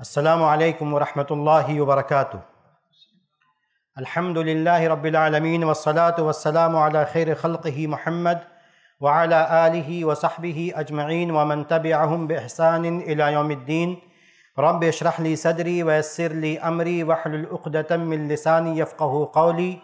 السلام عليكم ورحمة الله وبركاته الحمد لله رب العالمين والصلاة والسلام على خير خلقه محمد وعلى آله وصحبه أجمعين ومن تبعهم بإحسان إلى يوم الدين رب اشرح لي صدري ويسر لي أمري واحلل عقدة من لساني يفقه قولي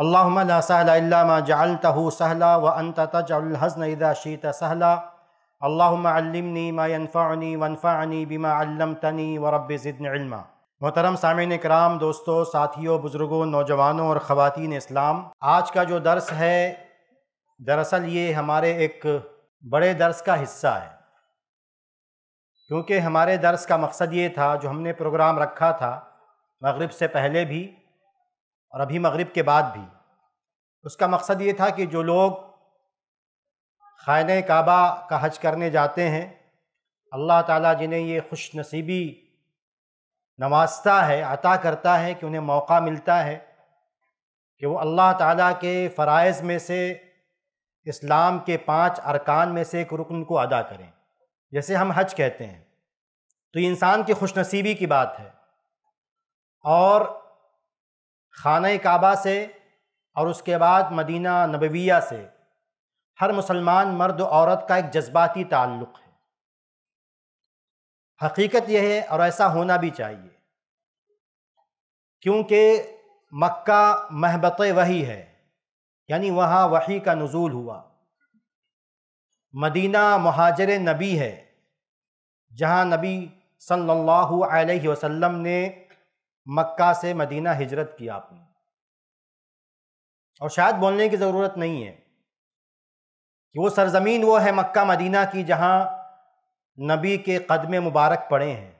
اللهم لا سهل إلا ما جعلته سهلا وأنت تجعل الهزن إذا شئت سهلا अल्लामनी मायनफ़ानी वनफ़ानी बिमा अल्लमतनी वरब ज़िदन इल्मा मोहतरम सामिन कराम दोस्तों साथियों बुज़ुर्गों नौजवानों और ख़वान इस्लाम आज का जो दर्स है दरअसल ये हमारे एक बड़े दर्स का हिस्सा है क्योंकि हमारे दर्स का मकसद ये था जो हमने प्रोग्राम रखा था मगरब से पहले भी और अभी मग़रब के बाद भी उसका मकसद ये था कि जो लोग खान काबा का हज करने जाते हैं अल्लाह ताला जिन्हें ये खुश नसीबी नवाजता है अता करता है कि उन्हें मौका मिलता है कि वो अल्लाह ताला के फ़रज़ में से इस्लाम के पांच अरकान में से एक रुकन को अदा करें जैसे हम हज कहते हैं तो ये इंसान की खुशनसीबी की बात है और खाना काबा से और उसके बाद मदीना नबविया से हर मुसलमान मर्द औरत का एक जज्बाती ताल्लुक है हकीकत यह है और ऐसा होना भी चाहिए क्योंकि मक्का महबत वही है यानी वहाँ वही का नज़ूल हुआ मदीना महाजर नबी है जहाँ नबी सल्लल्लाहु अलैहि वसल्लम ने मक्का से मदीना हिजरत किया अपनी और शायद बोलने की ज़रूरत नहीं है कि वो सरज़मीन वो है मक्का मदीना की जहाँ नबी के कदम मुबारक पड़े हैं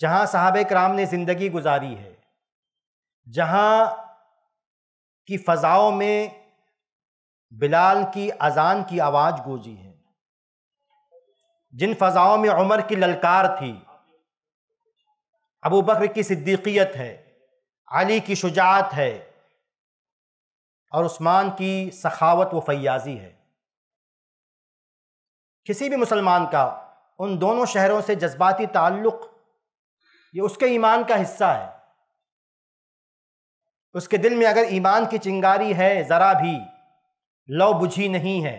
जहाँ साहब कराम ने ज़िंदगी गुजारी है जहाँ की फ़ज़ाओं में बिलाल की अजान की आवाज़ गूंजी है जिन फ़ज़ाओं में उमर की ललकार थी अबू बकर की सिद्दीकियत है अली की शुजात है और उस्मान की सखावत व फयाजी है किसी भी मुसलमान का उन दोनों शहरों से जज्बाती ताल्लुक़ ये उसके ईमान का हिस्सा है उसके दिल में अगर ईमान की चिंगारी है ज़रा भी लौ बुझी नहीं है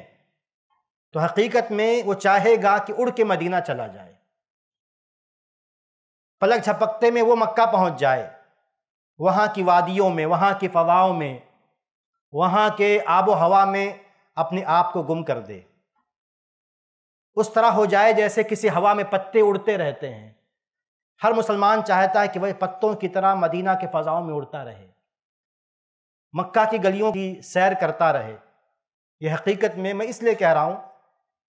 तो हकीकत में वो चाहेगा कि उड़ के मदीना चला जाए पलक झपकते में वो मक्का पहुंच जाए वहाँ की वादियों में वहाँ की फवाओं में वहाँ के आबो हवा में अपने आप को गुम कर दे उस तरह हो जाए जैसे किसी हवा में पत्ते उड़ते रहते हैं हर मुसलमान चाहता है कि वह पत्तों की तरह मदीना के फ़जाओं में उड़ता रहे मक्का की गलियों की सैर करता रहे यह हकीकत में मैं इसलिए कह रहा हूँ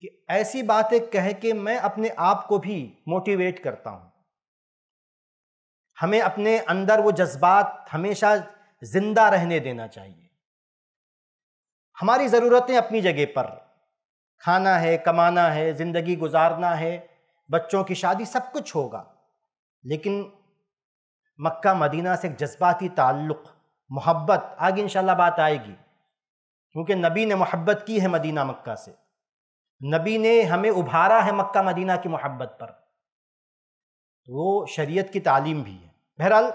कि ऐसी बातें कह के मैं अपने आप को भी मोटिवेट करता हूँ हमें अपने अंदर वो जज्बात हमेशा ज़िंदा रहने देना चाहिए हमारी ज़रूरतें अपनी जगह पर खाना है कमाना है ज़िंदगी गुजारना है बच्चों की शादी सब कुछ होगा लेकिन मक्का मदीना से एक जज्बाती ताल्लुक़ मोहब्बत आगे इंशाल्लाह बात आएगी क्योंकि नबी ने मोहब्बत की है मदीना मक्का से नबी ने हमें उभारा है मक्का मदीना की मोहब्बत पर तो वो शरीयत की तालीम भी है बहरहाल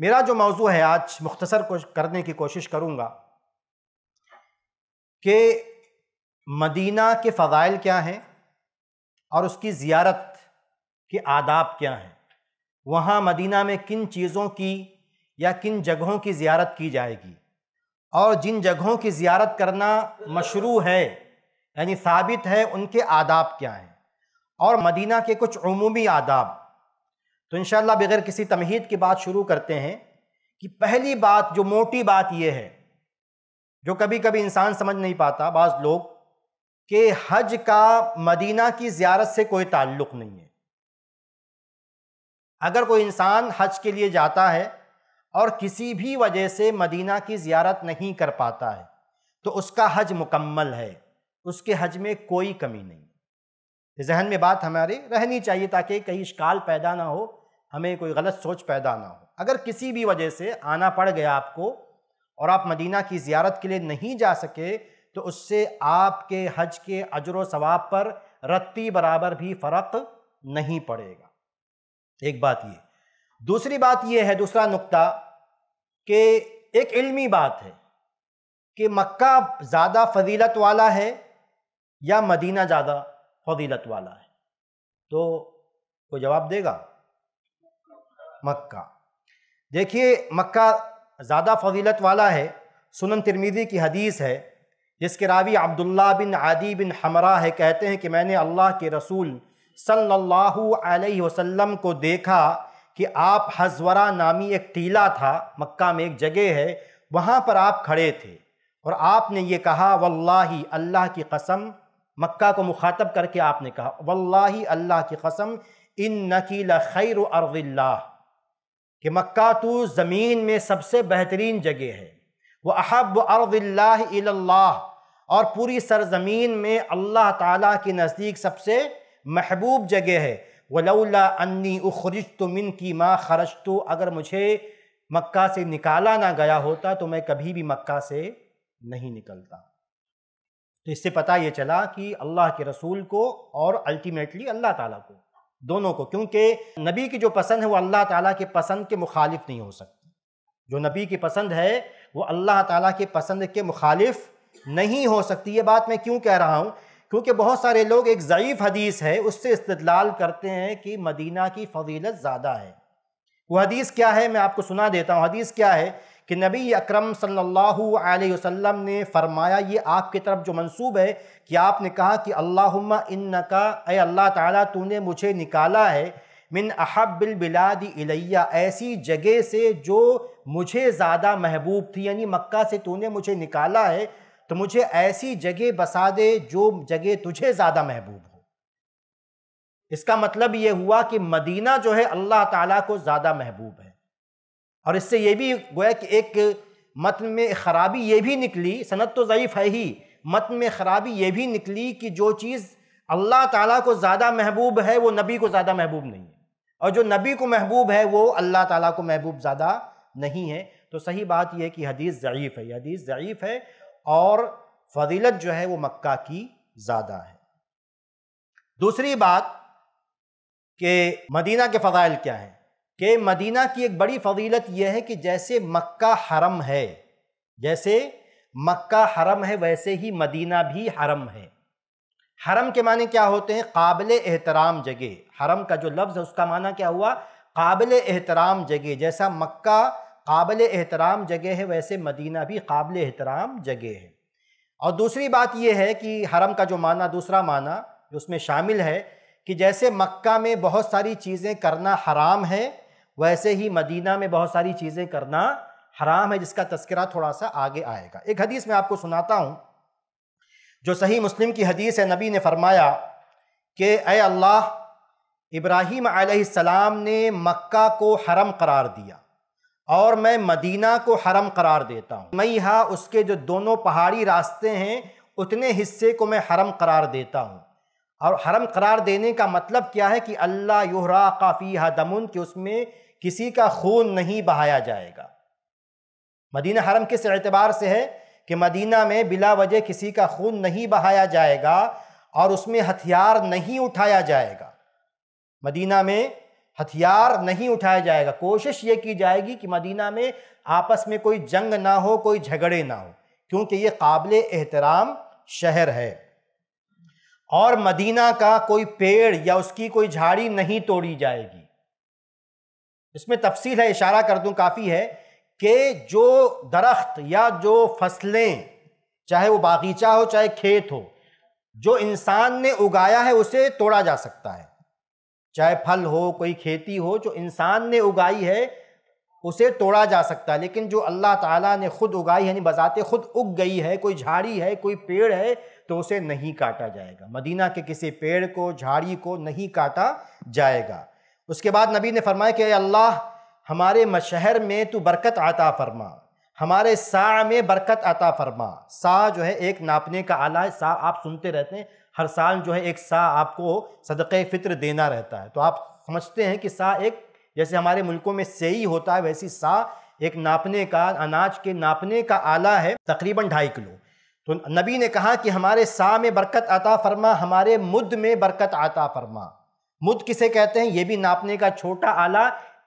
मेरा जो मौजू है आज मुख्तसर को करने की कोशिश करूँगा कि मदीना के फ़ाइल क्या हैं और उसकी ज़्यारत के आदाब क्या हैं वहाँ मदीना में किन चीज़ों की या किन जगहों की ज़ियारत की जाएगी और जिन जगहों की ज़ियारत करना मशरू है यानी साबित है उनके आदाब क्या हैं और मदीना के कुछ अमूमी आदाब तो इन बगैर किसी तमहीद की बात शुरू करते हैं कि पहली बात जो मोटी बात यह है जो कभी कभी इंसान समझ नहीं पाता बाज लोग कि हज का मदीना की ज्यारत से कोई ताल्लुक नहीं है अगर कोई इंसान हज के लिए जाता है और किसी भी वजह से मदीना की ज्यारत नहीं कर पाता है तो उसका हज मुकम्मल है उसके हज में कोई कमी नहीं जहन में बात हमारी रहनी चाहिए ताकि कहीं शिकाल पैदा ना हो हमें कोई गलत सोच पैदा ना हो अगर किसी भी वजह से आना पड़ गया आपको और आप मदीना की ज़्यारत के लिए नहीं जा सके तो उससे आपके हज के अजर वाब पर रत्ती बराबर भी फ़र्क नहीं पड़ेगा एक बात ये दूसरी बात यह है दूसरा नुक्ता कि एक इल्मी बात है कि मक्का ज़्यादा फजीलत वाला है या मदीना ज़्यादा फजीलत वाला है तो कोई जवाब देगा मक्का देखिए मक्का ज़्यादा फजीलत वाला है सुनन तिरमीज़ी की हदीस है जिसके रावी अब्दुल्ला बिन आदि बिन हमरा है कहते हैं कि मैंने अल्लाह के रसूल सल्लल्लाहु अलैहि वसल्लम को देखा कि आप हजवरा नामी एक टीला था मक्का में एक जगह है वहाँ पर आप खड़े थे और आपने ये कहा वल्लाही अल्लाह की कसम मक्का को मुखातब करके आपने कहा वल्लाही अल्लाह की कसम इन नकील खैर अर्दिल्ला कि मक्का तो ज़मीन में सबसे बेहतरीन जगह है वह अहब अरदिल्ला और पूरी सरजमीन में अल्लाह ताला के नज़दीक सबसे महबूब जगह है वलौला अन्नी उखरज तो मिन की माँ खरज तो अगर मुझे मक्का से निकाला ना गया होता तो मैं कभी भी मक्का से नहीं निकलता तो इससे पता ये चला कि अल्लाह के रसूल को और अल्टीमेटली अल्लाह ताला को दोनों को क्योंकि नबी की जो पसंद है वो अल्लाह ताला के पसंद के मुखालिफ नहीं हो सकती जो नबी की पसंद है वो अल्लाह ताला के पसंद के मुखालिफ नहीं हो सकती ये बात मैं क्यों कह रहा हूँ क्योंकि बहुत सारे लोग एक ज़यीफ़ हदीस है उससे इस्तलाल करते हैं कि मदीना की फजीलत ज़्यादा है वो हदीस क्या है मैं आपको सुना देता हूँ हदीस क्या है कि नबी अकरम सल्लल्लाहु अलैहि वसल्लम ने फरमाया ये आपकी तरफ जो मंसूब है कि आपने कहा कि अल्लाहुम्मा इन्नका ए अल्लाह ताला तूने मुझे निकाला है मिन अहब्बिल बिलाद इलैया ऐसी जगह से जो मुझे ज़्यादा महबूब थी यानी मक्का से तूने मुझे निकाला है तो मुझे ऐसी जगह बसा दे जो जगह तुझे ज़्यादा महबूब हो इसका मतलब ये हुआ कि मदीना जो है अल्लाह ताला को ज़्यादा महबूब है और इससे ये भी गोया कि एक मतन में ख़राबी ये भी निकली सनत तो ज़यीफ़ है ही मतन में ख़राबी ये भी निकली कि जो चीज़ अल्लाह ताला को ज़्यादा महबूब है वो नबी को ज़्यादा महबूब नहीं है और जो नबी को महबूब है वो अल्लाह ताला को महबूब ज़्यादा नहीं है तो सही बात यह है कि हदीस ज़यीफ़ है हदीस ज़यीफ़ है और फजीलत जो है वो मक्का की ज़्यादा है दूसरी बात कि मदीना के फ़जाइल क्या हैं कि मदीना की एक बड़ी फजीलत यह है कि जैसे मक्का हरम है जैसे मक्का हरम है वैसे ही मदीना भी हरम है हरम के माने क्या होते हैं काबिल एहतराम जगह हरम का जो लफ्ज़ है उसका माना क्या हुआ काबिल एहतराम जगह जैसा मक्का काबिल एहतराम जगह है वैसे मदीना भी काबिल एहतराम जगह है और दूसरी बात यह है कि हरम का जो माना दूसरा माना जो उसमें शामिल है कि जैसे मक्का में बहुत सारी चीज़ें करना हराम है वैसे ही मदीना में बहुत सारी चीज़ें करना हराम है जिसका तस्करा थोड़ा सा आगे आएगा एक हदीस मैं आपको सुनाता हूँ जो सही मुस्लिम की हदीस है नबी ने फरमाया कि अय अल्लाह इब्राहीम आसमाम ने मक्का को हरम करार दिया और मैं मदीना को हरम करार देता हूँ मैं यहाँ उसके जो दोनों पहाड़ी रास्ते हैं उतने हिस्से को मैं हरम करार देता हूँ और हरम करार देने का मतलब क्या है कि अल्लाह युहरा काफ़ी दमन कि उसमें किसी का खून नहीं बहाया जाएगा मदीना हरम किस एतबार से है कि मदीना में बिला वजह किसी का खून नहीं बहाया जाएगा और उसमें हथियार नहीं उठाया जाएगा मदीना में हथियार नहीं उठाया जाएगा कोशिश ये की जाएगी कि मदीना में आपस में कोई जंग ना हो कोई झगड़े ना हो क्योंकि ये काबिल एहतराम शहर है और मदीना का कोई पेड़ या उसकी कोई झाड़ी नहीं तोड़ी जाएगी इसमें तफसील है इशारा कर दूं काफ़ी है कि जो दरख्त या जो फसलें चाहे वो बागीचा हो चाहे खेत हो जो इंसान ने उगाया है उसे तोड़ा जा सकता है चाहे फल हो कोई खेती हो जो इंसान ने उगाई है उसे तोड़ा जा सकता है लेकिन जो अल्लाह ताला ने खुद उगाई है यानी बजाते खुद उग गई है कोई झाड़ी है कोई पेड़ है तो उसे नहीं काटा जाएगा मदीना के किसी पेड़ को झाड़ी को नहीं काटा जाएगा उसके बाद नबी ने फरमाया कि अल्लाह हमारे मशहर में तो बरकत आता फरमा हमारे सा में बरकत आता फरमा सा जो है एक नापने का आला है सा आप सुनते रहते हैं हर साल जो है एक सा आपको सदक़ फ़ित्र देना रहता है तो आप समझते हैं कि सा एक जैसे हमारे मुल्कों में सही होता है वैसी सा एक नापने का अनाज के नापने का आला है तकरीबन ढाई किलो तो नबी ने कहा कि हमारे सा में बरकत आता फरमा हमारे मुद में बरकत आता फरमा मुद किसे कहते हैं ये भी नापने का छोटा आला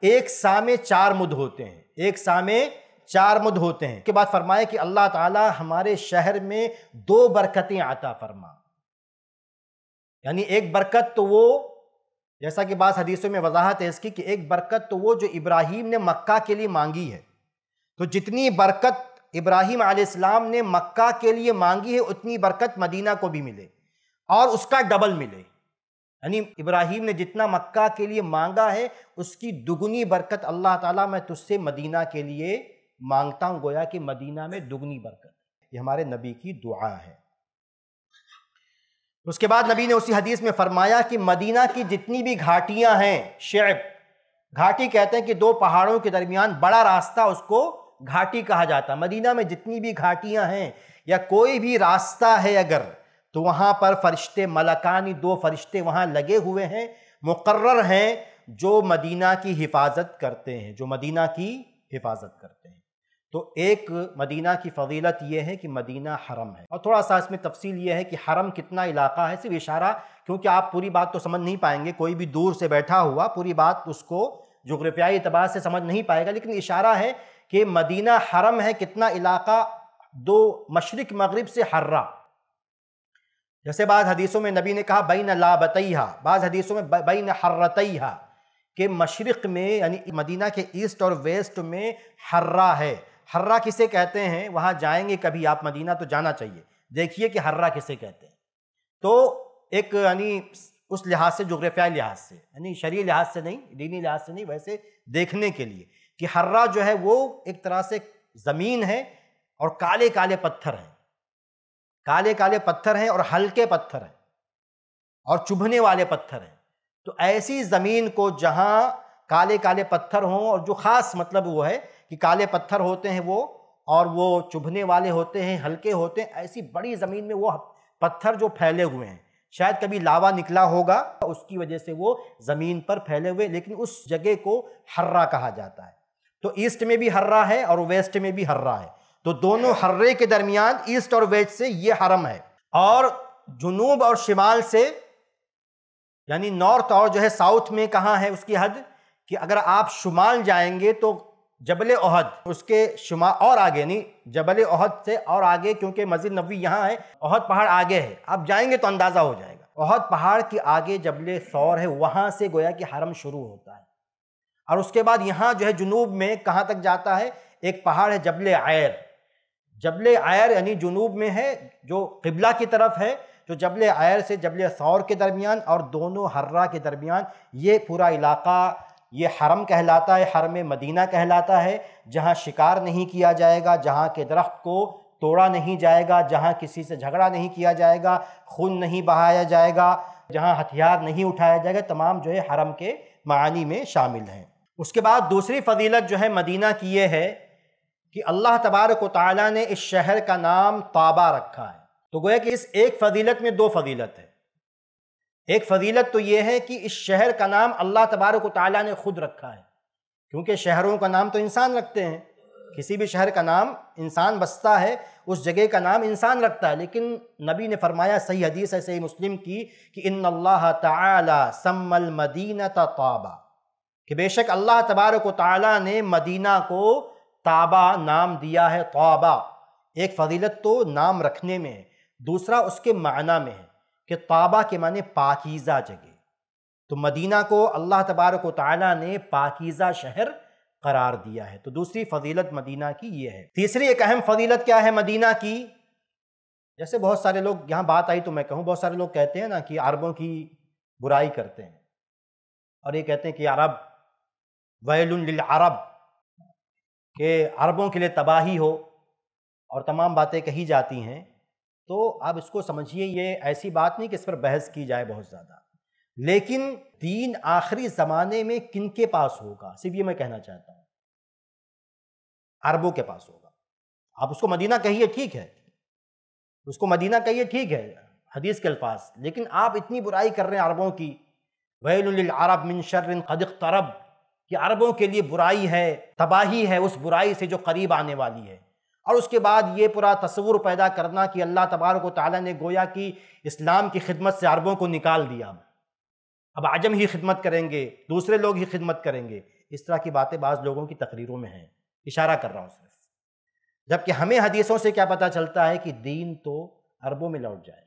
एक सा में चार मुद होते हैं एक सा में चार मुद होते हैं के बाद फरमाया कि अल्लाह ताला हमारे शहर में दो बरकतें आता फरमा यानी एक बरकत तो वो जैसा कि बात हदीसों में वजाहत है इसकी कि एक बरकत तो वो जो इब्राहिम ने मक्का के लिए मांगी है तो जितनी बरकत इब्राहिम आलाम ने मक्का के लिए मांगी है उतनी बरकत मदीना को भी मिले और उसका डबल मिले यानी इब्राहिम ने जितना मक्का के लिए मांगा है उसकी दुगनी बरकत अल्लाह ताला मैं तुझसे मदीना के लिए मांगता हूँ गोया कि मदीना में दुगनी बरकत ये हमारे नबी की दुआ है उसके बाद नबी ने उसी हदीस में फरमाया कि मदीना की जितनी भी घाटियाँ हैं शेब घाटी कहते हैं कि दो पहाड़ों के दरमियान बड़ा रास्ता उसको घाटी कहा जाता मदीना में जितनी भी घाटियां हैं या कोई भी रास्ता है अगर तो वहाँ पर फरिश्ते मलकानी दो फरिश्ते वहाँ लगे हुए हैं मुकर्र हैं जो मदीना की हिफाजत करते हैं जो मदीना की हिफाजत करते हैं तो एक मदीना की फजीलत यह है कि मदीना हरम है और थोड़ा सा इसमें तफसील यह है कि हरम कितना इलाका है सिर्फ इशारा क्योंकि आप पूरी बात तो समझ नहीं पाएंगे कोई भी दूर से बैठा हुआ पूरी बात उसको जोग्राफियाई अतबार से समझ नहीं पाएगा लेकिन इशारा है कि मदीना हरम है कितना इलाका दो मशरक मगरब से हर्रा जैसे बाद हदीसों में नबी ने कहा बई बैन लाबतहा बाद हदीसों में बई बैन हर्रतहा कि मशरक में यानी मदीना के ईस्ट और वेस्ट में हर्रा है हर्रा किसे कहते हैं वहाँ जाएंगे कभी आप मदीना तो जाना चाहिए देखिए कि हर्रा किसे कहते हैं तो एक यानी उस लिहाज से जोग्राफियाई लिहाज से यानी शरीय लिहाज से नहीं दीनी लिहाज से नहीं वैसे देखने के लिए कि हर्रा जो है वो एक तरह से ज़मीन है और काले काले पत्थर हैं काले काले पत्थर हैं और हल्के पत्थर हैं और चुभने वाले पत्थर हैं तो ऐसी ज़मीन को जहाँ काले काले पत्थर हों और जो ख़ास मतलब वो है कि काले पत्थर होते हैं वो और वो चुभने वाले होते हैं हल्के होते हैं ऐसी बड़ी ज़मीन में वो पत्थर जो फैले हुए हैं शायद कभी लावा निकला होगा उसकी वजह से वो ज़मीन पर फैले हुए लेकिन उस जगह को हर्रा कहा जाता है तो ईस्ट में भी हर्रा है और वेस्ट में भी हर्रा है तो दोनों हर्रे के दरमियान ईस्ट और वेस्ट से ये हरम है और जुनूब और शिमाल से यानी नॉर्थ और जो है साउथ में कहाँ है उसकी हद कि अगर आप शुमाल जाएंगे तो जबल अहद उसके शुमा और आगे नहीं जबल अहद से और आगे क्योंकि मस्जिद नबी यहाँ है अहद पहाड़ आगे है आप जाएंगे तो अंदाज़ा हो जाएगा अहद पहाड़ के आगे जबल सौर है वहाँ से गोया कि हरम शुरू होता है और उसके बाद यहाँ जो है जुनूब में कहाँ तक जाता है एक पहाड़ है जबल आयर जबल आयर यानी जुनूब में है जो किबला की तरफ है जो जबल आयर से जबल सौर के दरमियान और दोनों हर्रा के दरमियान ये पूरा इलाका ये हरम कहलाता है हरम मदीना कहलाता है जहाँ शिकार नहीं किया जाएगा जहाँ के दरख्त को तोड़ा नहीं जाएगा जहाँ किसी से झगड़ा नहीं किया जाएगा खून नहीं बहाया जाएगा जहाँ हथियार नहीं उठाया जाएगा तमाम जो है हरम के मानी में शामिल हैं उसके बाद दूसरी फजीलत जो है मदीना की ये है कि अल्लाह तबारक ताली ने इस शहर का नाम ताबा रखा है तो गोया कि इस एक फजीलत में दो फजीलत है एक फजीलत तो ये है कि इस शहर का नाम अल्लाह तबारक ताली ने खुद रखा है क्योंकि शहरों का नाम तो इंसान रखते हैं किसी भी शहर का नाम इंसान बसता है उस जगह का नाम इंसान रखता है लेकिन नबी ने फरमाया सही हदीस है सही मुस्लिम की कि इन अल्लाह तआला सम्मल ताबा कि बेशक अल्लाह तबारक ताली ने मदीना को ताबा नाम दिया है तोबा एक फजीलत तो नाम रखने में है दूसरा उसके माना में है कि ताबा के माने पाकिज़ा जगह तो मदीना को अल्लाह तबारक ताली ने पाकिज़ा शहर करार दिया है तो दूसरी फजीलत मदीना की ये है तीसरी एक अहम फजीलत क्या है मदीना की जैसे बहुत सारे लोग यहाँ बात आई तो मैं कहूँ बहुत सारे लोग कहते हैं ना कि अरबों की बुराई करते हैं और ये कहते हैं कि अरब वैल अरब के अरबों के लिए तबाही हो और तमाम बातें कही जाती हैं तो आप इसको समझिए ये ऐसी बात नहीं कि इस पर बहस की जाए बहुत ज़्यादा लेकिन दीन आखिरी ज़माने में किन के पास होगा सिर्फ ये मैं कहना चाहता हूँ अरबों के पास होगा आप उसको मदीना कहिए ठीक है उसको मदीना कहिए ठीक है हदीस के अल्फाज लेकिन आप इतनी बुराई कर रहे हैं अरबों की वैल अरब मिन शर्र खदिक तरब कि अरबों के लिए बुराई है तबाही है उस बुराई से जो करीब आने वाली है और उसके बाद ये पूरा तस्वूर पैदा करना कि अल्लाह तबारक ताली ने गोया कि इस्लाम की खिदमत से अरबों को निकाल दिया अब आजम ही खिदमत करेंगे दूसरे लोग ही खिदमत करेंगे इस तरह की बातें बाज़ लोगों की तकरीरों में हैं इशारा कर रहा हूँ सिर्फ जबकि हमें हदीसों से क्या पता चलता है कि दीन तो अरबों में लौट जाए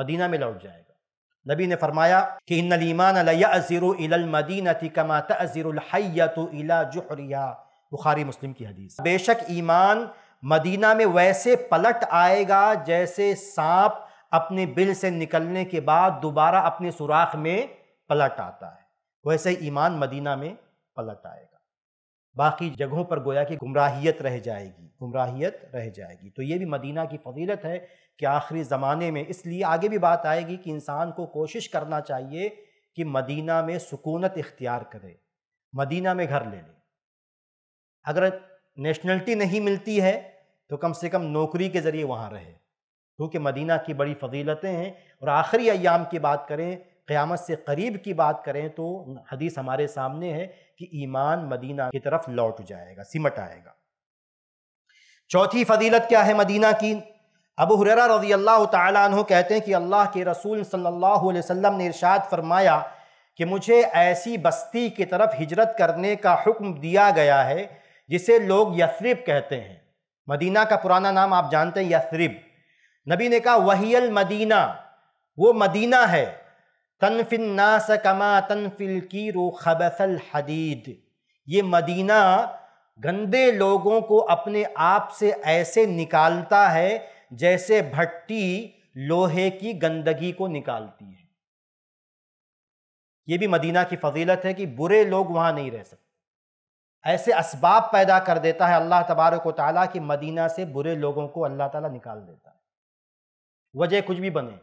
मदीना में लौट जाए नबी ने फरमाया कि इन ईमान इला जुहरिया बुखारी मुस्लिम की हदीस बेशक ईमान मदीना में वैसे पलट आएगा जैसे सांप अपने बिल से निकलने के बाद दोबारा अपने सुराख में पलट आता है वैसे ईमान मदीना में पलट आएगा बाकी जगहों पर गोया कि गुमराहियत रह जाएगी गुमराहियत रह जाएगी तो ये भी मदीना की फजीलत है कि आखिरी ज़माने में इसलिए आगे भी बात आएगी कि इंसान को कोशिश करना चाहिए कि मदीना में सुकूनत इख्तियार करे मदीना में घर ले ले अगर नेशनलिटी नहीं मिलती है तो कम से कम नौकरी के ज़रिए वहाँ रहे क्योंकि मदीना की बड़ी फजीलतें हैं और आखिरी अयाम की बात करें क़्यामत से करीब की बात करें तो हदीस हमारे सामने है कि ईमान मदीना की तरफ लौट जाएगा सिमट आएगा चौथी फजीलत क्या है मदीना की अब हुररा रजी अल्लाह तु कहते हैं कि अल्लाह के रसूल सल्लल्लाहु अलैहि वसल्लम ने इरशाद फरमाया कि मुझे ऐसी बस्ती की तरफ हिजरत करने का हुक्म दिया गया है जिसे लोग यसरिब कहते हैं मदीना का पुराना नाम आप जानते हैं यसरिब नबी ने कहा वहील मदीना वो मदीना है तनफिन नास कमा तनफिल की रो खबसल हदीद ये मदीना गंदे लोगों को अपने आप से ऐसे निकालता है जैसे भट्टी लोहे की गंदगी को निकालती है यह भी मदीना की फजीलत है कि बुरे लोग वहां नहीं रह सकते ऐसे असबाब पैदा कर देता है अल्लाह तबारक ताला कि मदीना से बुरे लोगों को अल्लाह ताला निकाल देता है वजह कुछ भी बने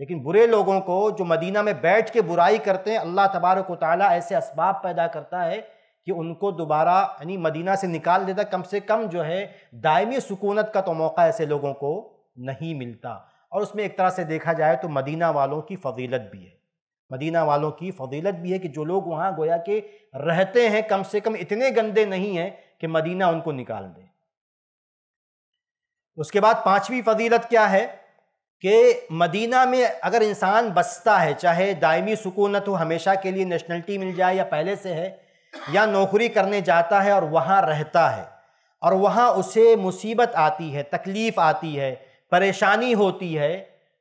लेकिन बुरे लोगों को जो मदीना में बैठ के बुराई करते हैं अल्लाह तबारक ताला ऐसे असबाब पैदा करता है कि उनको दोबारा यानी मदीना से निकाल देता कम से कम जो है दायमी सुकूनत का तो मौका ऐसे लोगों को नहीं मिलता और उसमें एक तरह से देखा जाए तो मदीना वालों की फजीलत भी है मदीना वालों की फजीलत भी है कि जो लोग वहाँ गोया के रहते हैं कम से कम इतने गंदे नहीं हैं कि मदीना उनको निकाल दे उसके बाद पांचवी फजीलत क्या है कि मदीना में अगर इंसान बसता है चाहे दायमी सुकूनत हो हमेशा के लिए नेशनलिटी मिल जाए या पहले से है या नौकरी करने जाता है और वहाँ रहता है और वहाँ उसे मुसीबत आती है तकलीफ़ आती है परेशानी होती है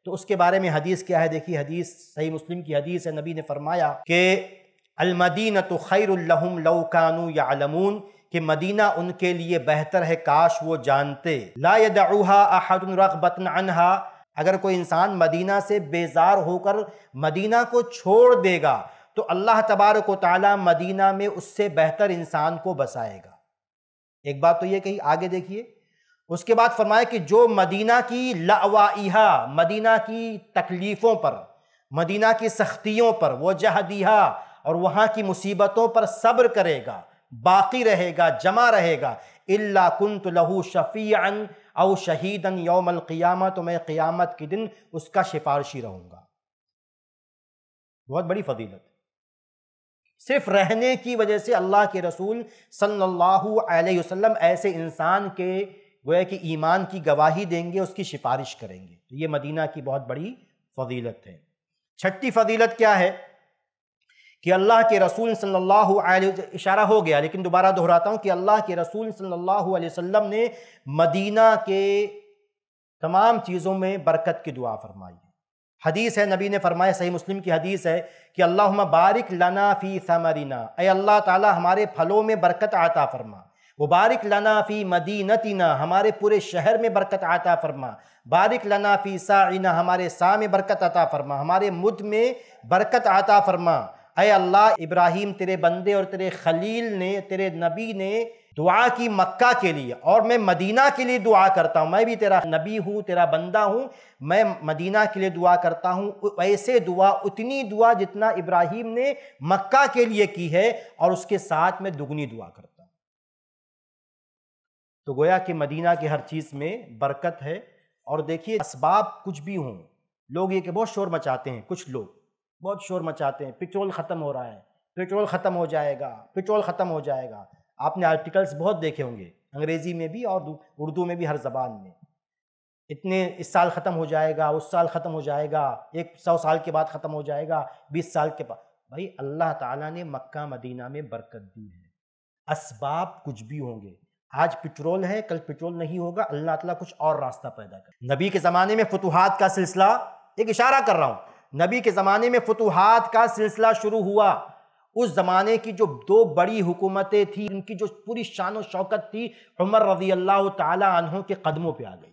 तो उसके बारे में हदीस क्या है देखिए हदीस सही मुस्लिम की हदीस है नबी ने फरमाया कि अलमदीन तो खैरम लव कानू या अलमून कि मदीना उनके लिए बेहतर है काश वो जानते ला यदूहा अहदरबतन अनहा अगर कोई इंसान मदीना से बेजार होकर मदीना को छोड़ देगा तो अल्लाह तबारक ताली मदीना में उससे बेहतर इंसान को बसाएगा एक बात तो ये कही आगे देखिए उसके बाद फरमाया कि जो मदीना की लावाइहा मदीना की तकलीफ़ों पर मदीना की सख्तियों पर वह जहदिया और वहाँ की मुसीबतों पर सब्र करेगा बाकी रहेगा जमा रहेगा इल्ला कुंत लहू शफ़ीन औ शहीदन यौमल क़ियामत तो मैं क़ियामत के दिन उसका सिफारशी रहूँगा बहुत बड़ी फजीलत सिर्फ रहने की वजह से अल्लाह के रसूल सल्लल्लाहु अलैहि वसल्लम ऐसे इंसान के गोया कि ईमान की गवाही देंगे उसकी सिफारिश करेंगे तो ये मदीना की बहुत बड़ी फजीलत है छठी फजीलत क्या है कि अल्लाह के रसूल सल्लल्लाहु अलैहि इशारा हो गया लेकिन दोबारा दोहराता हूँ कि अल्लाह के रसूल सल्लल्लाहु अलैहि वसल्लम ने मदीना के तमाम चीज़ों में बरकत की दुआ फरमाई हदीस है नबी ने फरमाया सही मुस्लिम की हदीस है कि अल्लाह बारिक लना फ़ी समरीना अय अल्लाह ताला हमारे फलों में बरकत आता फरमा वो बारिक लना फ़ी मदीनतिना हमारे पूरे शहर में बरकत आता फरमा बारिक लना फ़ी साइना हमारे सा में बरकत आता फरमा हमारे मुद में बरकत आता फरमा अय अल्लाह इब्राहिम तेरे बंदे और तेरे खलील ने तेरे नबी ने दुआ की मक्का के लिए और मैं मदीना के लिए दुआ करता हूँ मैं भी तेरा नबी हूँ तेरा बंदा हूँ मैं मदीना के लिए दुआ करता हूँ ऐसे दुआ उतनी दुआ जितना इब्राहिम ने मक्का के लिए की है और उसके साथ मैं दुगनी दुआ करता हूँ तो गोया कि मदीना की हर चीज़ में बरकत है और देखिए इसबाब कुछ भी हों लोग ये कि बहुत शोर मचाते हैं कुछ लोग बहुत शोर मचाते हैं पेट्रोल ख़त्म हो रहा है पेट्रोल ख़त्म हो जाएगा पेट्रोल ख़त्म हो जाएगा आपने आर्टिकल्स बहुत देखे होंगे अंग्रेजी में भी और उर्दू में भी हर जबान में इतने इस साल ख़त्म हो जाएगा उस साल ख़त्म हो जाएगा एक सौ साल के बाद ख़त्म हो जाएगा बीस साल के बाद भाई अल्लाह ताला ने मक्का मदीना में बरकत दी है असबाब कुछ भी होंगे आज पेट्रोल है कल पेट्रोल नहीं होगा अल्लाह ताला कुछ और रास्ता पैदा कर नबी के ज़माने में फतूहत का सिलसिला एक इशारा कर रहा हूँ नबी के ज़माने में फतूहत का सिलसिला शुरू हुआ उस ज़माने की जो दो बड़ी हुकूमतें थी उनकी जो पूरी शान शौकत थी उमर रजी अल्लाह तहों के कदमों पर आ गई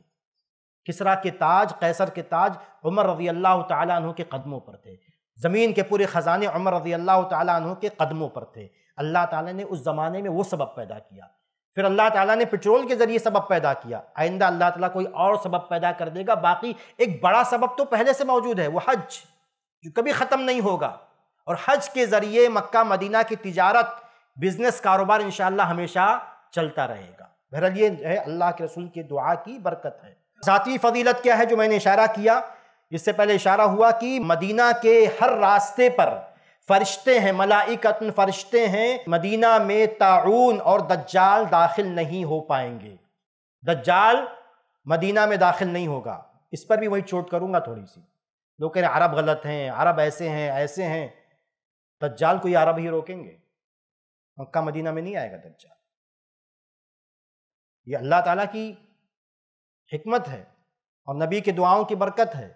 किसरा के ताज कैसर के ताज उमर रजी अल्लाह तहों के कदमों पर थे ज़मीन के पूरे ख़जाने उमर रजी अल्लाह तहों के कदमों पर थे अल्लाह ताली ने उस ज़माने में वो सबब पैदा किया फिर अल्लाह ताला ने पेट्रोल के ज़रिए सबब पैदा किया आइंदा अल्लाह ताला कोई और सबब पैदा कर देगा बाकी एक बड़ा सबब तो पहले से मौजूद है वह हज जो कभी ख़त्म नहीं होगा और हज के ज़रिए मक्का मदीना की तिजारत बिज़नेस कारोबार इन हमेशा चलता रहेगा बहरल ये है अल्लाह के रसूल की दुआ की बरकत है सातवीं फजीलत क्या है जो मैंने इशारा किया इससे पहले इशारा हुआ कि मदीना के हर रास्ते पर फरिश्ते हैं मलाइकतन फरिश्ते हैं मदीना में ताउन और दज्जाल दाखिल नहीं हो पाएंगे दज्जाल मदीना में दाखिल नहीं होगा इस पर भी वही चोट करूंगा थोड़ी सी लोग कह रहे अरब गलत हैं अरब ऐसे हैं ऐसे हैं दज्जाल कोई अरब ही रोकेंगे मक्का मदीना में नहीं आएगा दज्जाल ये अल्लाह ताला की हिकमत है और नबी के दुआओं की बरकत है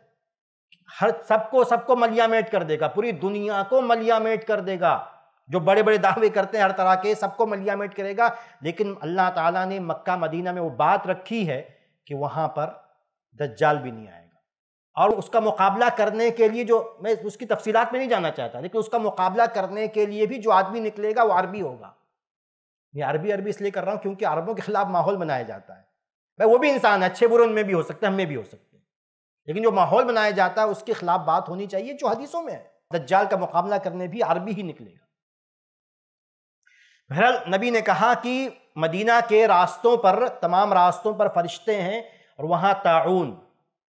हर सबको सबको मलियामेट कर देगा पूरी दुनिया को मलियामेट कर देगा जो बड़े बड़े दावे करते हैं हर तरह के सबको मलियामेट करेगा लेकिन अल्लाह ताला ने मक्का मदीना में वो बात रखी है कि वहाँ पर दज्जाल भी नहीं आएगा और उसका मुकाबला करने के लिए जो मैं उसकी तफसीलात में नहीं जाना चाहता लेकिन उसका मुकाबला करने के लिए भी जो आदमी निकलेगा वो अरबी होगा ये अरबी अरबी इसलिए कर रहा हूँ क्योंकि अरबों के खिलाफ माहौल बनाया जाता है भाई वो भी इंसान है अच्छे बुरे उनमें भी हो सकते हैं हमें भी हो सकते हैं लेकिन जो माहौल बनाया जाता है उसके खिलाफ बात होनी चाहिए जो हदीसों में है दज्जाल का मुकाबला करने भी अरबी ही निकलेगा बहरहाल नबी ने कहा कि मदीना के रास्तों पर तमाम रास्तों पर फरिश्ते हैं और वहाँ ताउन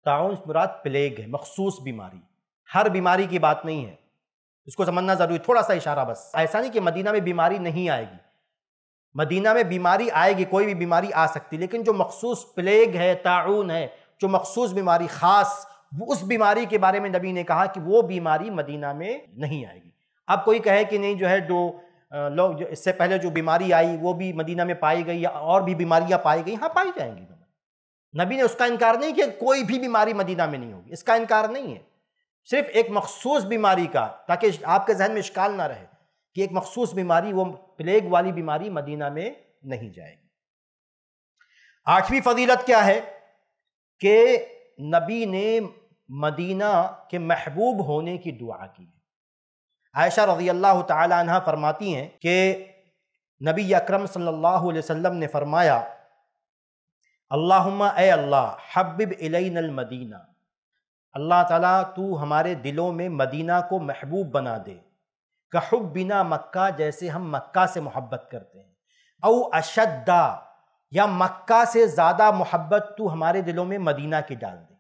ताउन मुराद प्लेग है मखसूस बीमारी हर बीमारी की बात नहीं है इसको समझना ज़रूरी थोड़ा सा इशारा बस ऐसा नहीं कि मदीना में बीमारी नहीं आएगी मदीना में बीमारी आएगी कोई भी बीमारी आ सकती लेकिन जो मखसूस प्लेग है ताउन है जो मखसूस बीमारी ख़ास उस बीमारी के बारे में नबी ने कहा कि वो बीमारी मदीना में नहीं आएगी अब कोई कहे कि नहीं जो है जो लोग इससे पहले जो बीमारी आई वो भी मदीना में पाई गई या और भी बीमारियाँ पाई गई हाँ पाई जाएंगी नबी ने उसका इनकार नहीं किया कोई भी बीमारी मदीना में नहीं होगी इसका इनकार नहीं है सिर्फ एक मखसूस बीमारी का ताकि आपके जहन में शिकाल ना रहे कि एक मखसूस बीमारी वो प्लेग वाली बीमारी मदीना में नहीं जाएगी आठवीं फजीलत क्या है कि नबी ने मदीना के महबूब होने की दुआ की है आयशा रजी अल्लाह तहा फरमाती हैं कि नबी अकरम सल्लल्लाहु अलैहि वसल्लम ने फरमाया अल्लाहुम्मा ए अल्लाह हब्बिब इलैन मदीना अल्लाह ताला तू हमारे दिलों में मदीना को महबूब बना दे कहुब बिना मक्का जैसे हम मक्का से मोहब्बत करते हैं औ अशद्दा या मक्का से ज़्यादा मोहब्बत तू हमारे दिलों में मदीना की डाल दे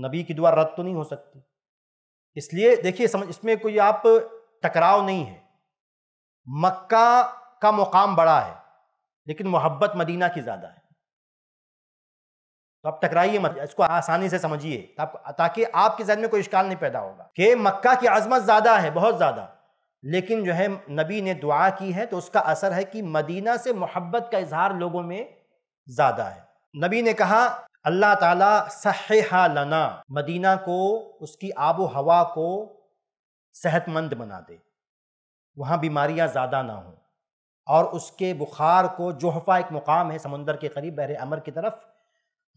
तो नबी की दुआ रद्द तो नहीं हो सकती इसलिए देखिए समझ इसमें कोई आप टकराव नहीं है मक्का का मुकाम बड़ा है लेकिन मोहब्बत मदीना की ज़्यादा है तो आप टकराइए मत इसको आसानी से समझिए ताकि आपके जहन में कोई इश्काल नहीं पैदा होगा कि मक्का की आज़मत ज़्यादा है बहुत ज़्यादा लेकिन जो है नबी ने दुआ की है तो उसका असर है कि मदीना से मोहब्बत का इजहार लोगों में ज़्यादा है नबी ने कहा अल्लाह ताला सहेहा लना मदीना को उसकी आबो हवा को सेहतमंद बना दे वहाँ बीमारियां ज़्यादा ना हों और उसके बुखार को जोहफा एक मुकाम है समंदर के करीब बहरे अमर की तरफ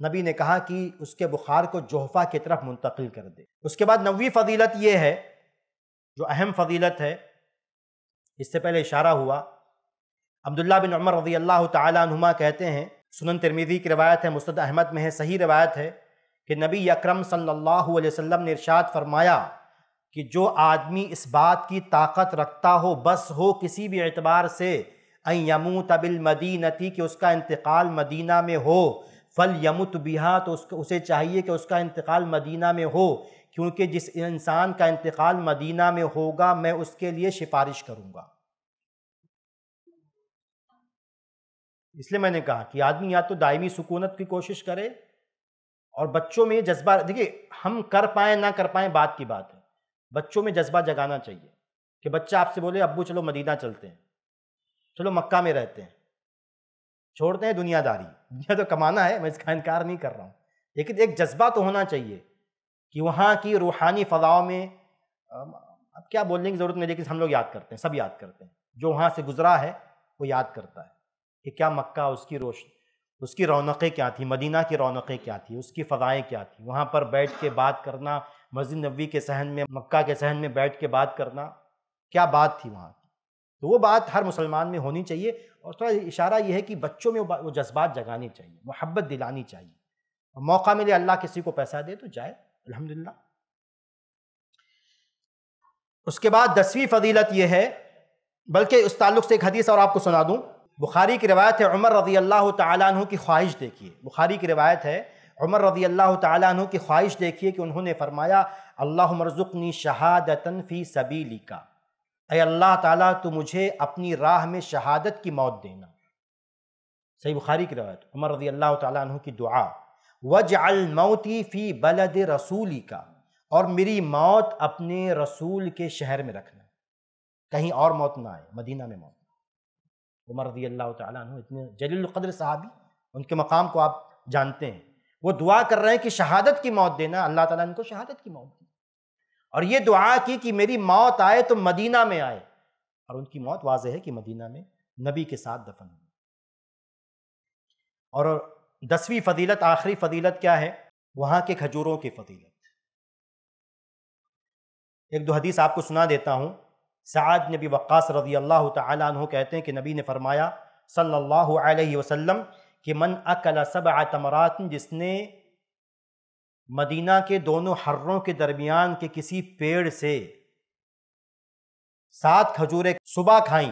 नबी ने कहा कि उसके बुखार को जोहफा की तरफ मुंतकिल कर दे उसके बाद नवी फजीलत ये है जो अहम फजीलत है इससे पहले इशारा हुआ अब्दुल्ला बिन उमर रजी अल्लाह तुमा कहते हैं सुनन तिरमीदी की रवायत है मुस्तद अहमद में है सही रवायत है कि नबी अक्रम सल्लल्लाहु अलैहि वसल्लम ने इरशाद फरमाया कि जो आदमी इस बात की ताकत रखता हो बस हो किसी भी एतबार से यमू तबिल मदीनती कि उसका इंतकाल मदीना में हो फल यमुत बिहा तो उसको उसे चाहिए कि उसका इंतकाल मदीना में हो क्योंकि जिस इंसान का इंतकाल मदीना में होगा मैं उसके लिए सिफारिश करूँगा इसलिए मैंने कहा कि आदमी या तो दायमी सुकूनत की कोशिश करे और बच्चों में जज्बा देखिए हम कर पाए ना कर पाए बात की बात है बच्चों में जज्बा जगाना चाहिए कि बच्चा आपसे बोले अबू चलो मदीना चलते हैं चलो मक्का में रहते हैं छोड़ते हैं दुनियादारी दुनिया तो कमाना है मैं इसका इनकार नहीं कर रहा हूँ लेकिन एक जज्बा तो होना चाहिए कि वहाँ की रूहानी फ़जाओं में अब क्या बोलने की ज़रूरत नहीं लेकिन हम लोग याद करते हैं सब याद करते हैं जो वहाँ से गुजरा है वो याद करता है कि क्या मक्का उसकी रोश उसकी रौनकें क्या थी मदीना की रौनकें क्या थी उसकी फ़जाएँ क्या थी वहाँ पर बैठ के बात करना मस्जिद नबी के सहन में मक्का के सहन में बैठ के बात करना क्या बात थी वहाँ तो वो बात हर मुसलमान में होनी चाहिए और थोड़ा इशारा यह है कि बच्चों में वो जज्बात जगानी चाहिए मोहब्बत दिलानी चाहिए और मौका मिले अल्लाह किसी को पैसा दे तो जाए अल्हम्दुलिल्लाह उसके बाद दसवीं फजीलत यह है बल्कि उस ताल्लुक से एक हदीस और आपको सुना दूँ बुखारी की रवायत है उमर रजी अल्लाह तु की ख्वाहिश देखिए बुखारी की रवायत है उमर रजी अल्लाह तु की ख्वाहिश देखिए कि उन्होंने फरमाया अल्लाह मरजुकनी शहादतन फ़ी सबीली का अरे अल्लाह ताला तो मुझे अपनी राह में शहादत की मौत देना सही बुखारी की रवायत उमर रजी अल्लाह तु की दुआ वज अलमौती फ़ी बलद रसूली का और मेरी मौत अपने रसूल के शहर में रखना कहीं और मौत ना आए मदीना में मौत उमर रजी अल्लाह तु इतने जलीलकद्र साहबी उनके मकाम को आप जानते हैं वो दुआ कर रहे हैं कि शहादत की मौत देना अल्लाह ताला इनको शहादत की मौत और ये दुआ की कि मेरी मौत आए तो मदीना में आए और उनकी मौत वाज है कि मदीना में नबी के साथ दफन हुई और दसवीं फजीलत आखिरी फजीलत क्या है वहां के खजूरों की फजीलत एक दो हदीस आपको सुना देता हूं साद नबी वक्स रजी अल्लाह तहते कहते हैं कि नबी ने फरमाया सल्लल्लाहु अलैहि वसल्लम कि मन अकल सब आतमरात जिसने मदीना के दोनों हर्रों के दरमियान के किसी पेड़ से सात खजूरें सुबह खाई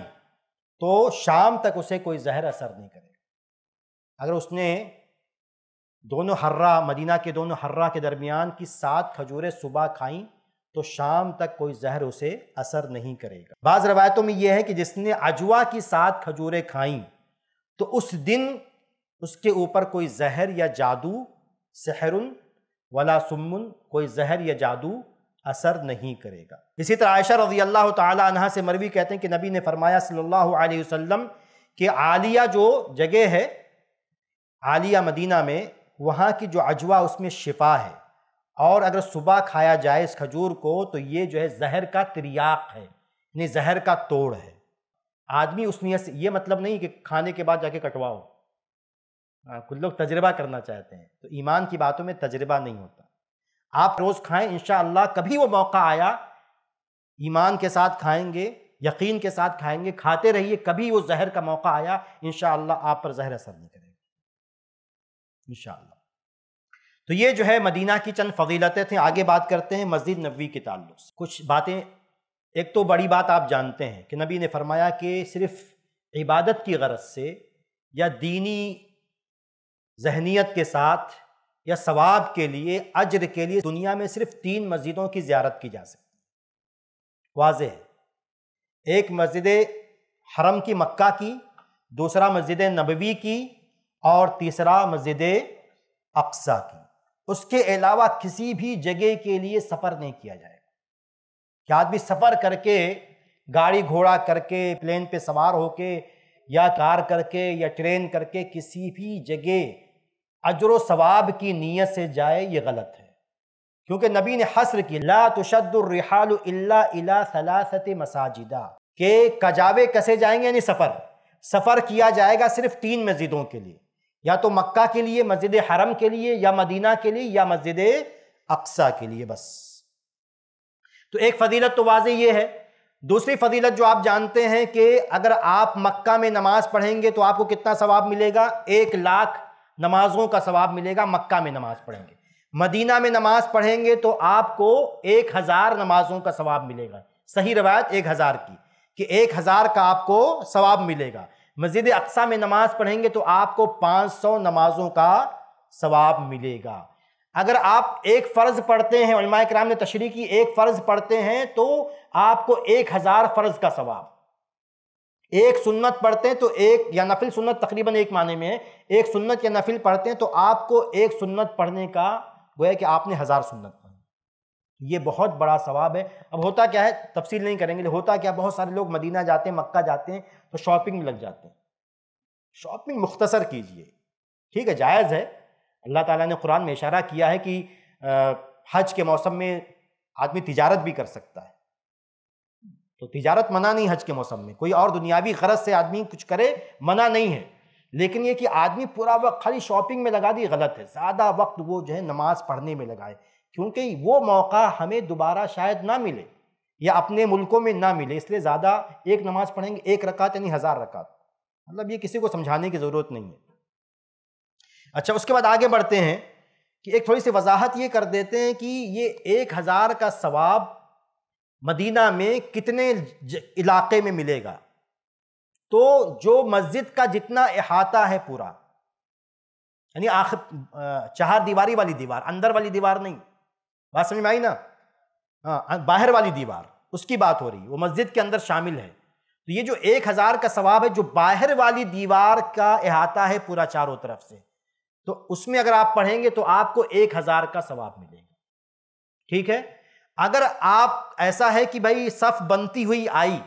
तो शाम तक उसे कोई जहर असर नहीं करेगा अगर उसने दोनों हर्रा मदीना के दोनों हर्रा के दरमियान की सात खजूरें सुबह खाई तो शाम तक कोई जहर उसे असर नहीं करेगा बाज़ रवायतों में यह है कि जिसने अजवा की सात खजूरें खाई तो उस दिन उसके ऊपर कोई जहर या जादू सहरुन वला सुमन कोई जहर या जादू असर नहीं करेगा इसी तरह आयशा रजी अल्लाह तह से मरवी कहते हैं कि नबी ने फरमाया सल्लल्लाहु अलैहि वसल्लम कि आलिया जो जगह है आलिया मदीना में वहाँ की जो अजवा उसमें शिफा है और अगर सुबह खाया जाए इस खजूर को तो ये जो है जहर का त्रियाक है यानी जहर का तोड़ है आदमी उस नियत से ये मतलब नहीं कि खाने के बाद जाके कटवाओ कुछ लोग तजर्बा करना चाहते हैं तो ईमान की बातों में तजर्बा नहीं होता आप रोज़ खाएं इन कभी वो मौका आया ईमान के साथ खाएंगे यकीन के साथ खाएंगे खाते रहिए कभी वो जहर का मौका आया इन आप पर जहर असर नहीं करेगा इन तो ये जो है मदीना की चंद फजीलतें थे आगे बात करते हैं मस्जिद नबी के ताल्लुक से कुछ बातें एक तो बड़ी बात आप जानते हैं कि नबी ने फरमाया कि सिर्फ इबादत की गरज से या दीनी जहनीत के साथ या सवाब के लिए अजर के लिए दुनिया में सिर्फ तीन मस्जिदों की ज्यारत की जा सकती वाज है एक मस्जिद हरम की मक्का की दूसरा मस्जिद नबवी की और तीसरा मस्जिद अक्सा की उसके अलावा किसी भी जगह के लिए सफ़र नहीं किया जाएगा कि आदमी सफ़र करके गाड़ी घोड़ा करके प्लेन पे सवार होके या कार करके या ट्रेन करके किसी भी जगह अजर सवाब की नीयत से जाए ये गलत है क्योंकि नबी ने हसर की ला तुशदुरहाल सलासत मसाजिदा के कजावे कसे जाएंगे यानी सफ़र सफ़र किया जाएगा सिर्फ तीन मस्जिदों के लिए या तो मक्का के लिए मस्जिद हरम के लिए या मदीना के लिए या मस्जिद अक्सा के लिए बस तो एक फजीलत तो वाज ये है दूसरी फजीलत जो आप जानते हैं कि अगर आप मक्का में नमाज़ पढ़ेंगे तो आपको कितना सवाब मिलेगा एक लाख नमाजों का सवाब मिलेगा मक्का में नमाज पढ़ेंगे मदीना में नमाज पढ़ेंगे तो आपको एक हज़ार नमाजों का सवाब मिलेगा सही रवायत एक हज़ार की कि एक हज़ार का आपको सवाब मिलेगा मस्जिद अक्सा में नमाज पढ़ेंगे तो आपको पाँच सौ नमाजों का सवाब मिलेगा अगर आप एक फ़र्ज़ पढ़ते हैं क्राम ने तशरी की एक फ़र्ज़ पढ़ते हैं तो आपको एक हज़ार फ़र्ज़ का सवाब एक सुन्नत पढ़ते हैं तो एक या नफिल सुन्नत तकरीबन एक माने में है एक सुन्नत या नफिल पढ़ते हैं तो आपको एक सुन्नत पढ़ने का गोया कि आपने हज़ार सुन्नत पढ़ी ये बहुत बड़ा सवाब है अब होता क्या है तफसील नहीं करेंगे होता क्या बहुत सारे लोग मदीना जाते हैं मक्का जाते हैं तो शॉपिंग में लग जाते हैं शॉपिंग मुख्तसर कीजिए ठीक है जायज़ है अल्लाह ताला ने कुरान में इशारा किया है कि हज के मौसम में आदमी तिजारत भी कर सकता है तो तिजारत मना नहीं हज के मौसम में कोई और दुनियावी गरज से आदमी कुछ करे मना नहीं है लेकिन ये कि आदमी पूरा वक्त खाली शॉपिंग में लगा दी गलत है ज़्यादा वक्त वो जो है नमाज पढ़ने में लगाए क्योंकि वो मौका हमें दोबारा शायद ना मिले या अपने मुल्कों में ना मिले इसलिए ज़्यादा एक नमाज पढ़ेंगे एक रकात यानी हज़ार रकात मतलब ये किसी को समझाने की ज़रूरत नहीं है अच्छा उसके बाद आगे बढ़ते हैं कि एक थोड़ी सी वजाहत ये कर देते हैं कि ये एक हज़ार का सवाब मदीना में कितने इलाके में मिलेगा तो जो मस्जिद का जितना अहाता है पूरा यानी आख चार दीवारी वाली दीवार अंदर वाली दीवार नहीं बात समझ में आई ना हाँ बाहर वाली दीवार उसकी बात हो रही है वो मस्जिद के अंदर शामिल है तो ये जो एक हज़ार का सवाब है जो बाहर वाली दीवार का अहाता है पूरा चारों तरफ से तो उसमें अगर आप पढ़ेंगे तो आपको एक हज़ार का सवाब मिलेगा ठीक है अगर आप ऐसा है कि भाई सफ बनती हुई आई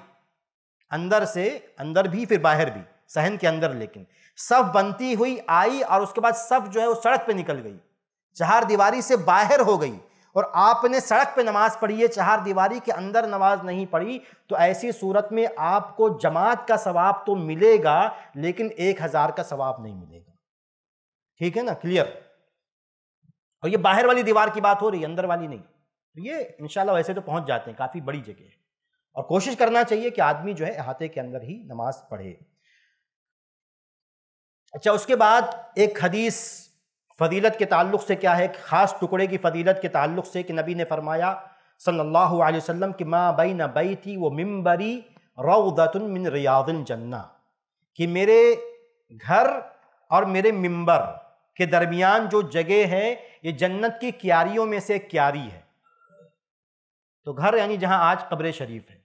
अंदर से अंदर भी फिर बाहर भी सहन के अंदर लेकिन सफ बनती हुई आई और उसके बाद सफ जो है वो सड़क पे निकल गई चार दीवारी से बाहर हो गई और आपने सड़क पे नमाज पढ़ी है चार दीवारी के अंदर नमाज नहीं पढ़ी तो ऐसी सूरत में आपको जमात का सवाब तो मिलेगा लेकिन एक हज़ार का सवाब नहीं मिलेगा ठीक है ना क्लियर और ये बाहर वाली दीवार की बात हो रही है अंदर वाली नहीं तो ये इनशाला वैसे तो पहुँच जाते हैं काफ़ी बड़ी जगह है और कोशिश करना चाहिए कि आदमी जो है अहाते के अंदर ही नमाज पढ़े अच्छा उसके बाद एक हदीस फजीलत के ताल्लुक से क्या है ख़ास टुकड़े की फजीलत के ताल्लुक से कि नबी ने फरमाया सल्लल्लाहु अलैहि वसल्लम कि माँ बई न बई थी वो मिम्बरी रौदतन मिन रियादिल जन्ना कि मेरे घर और मेरे मम्बर के दरमियान जो जगह है ये जन्नत की क्यारियों में से एक क्यारी है तो घर यानी जहाँ आज कब्र शरीफ है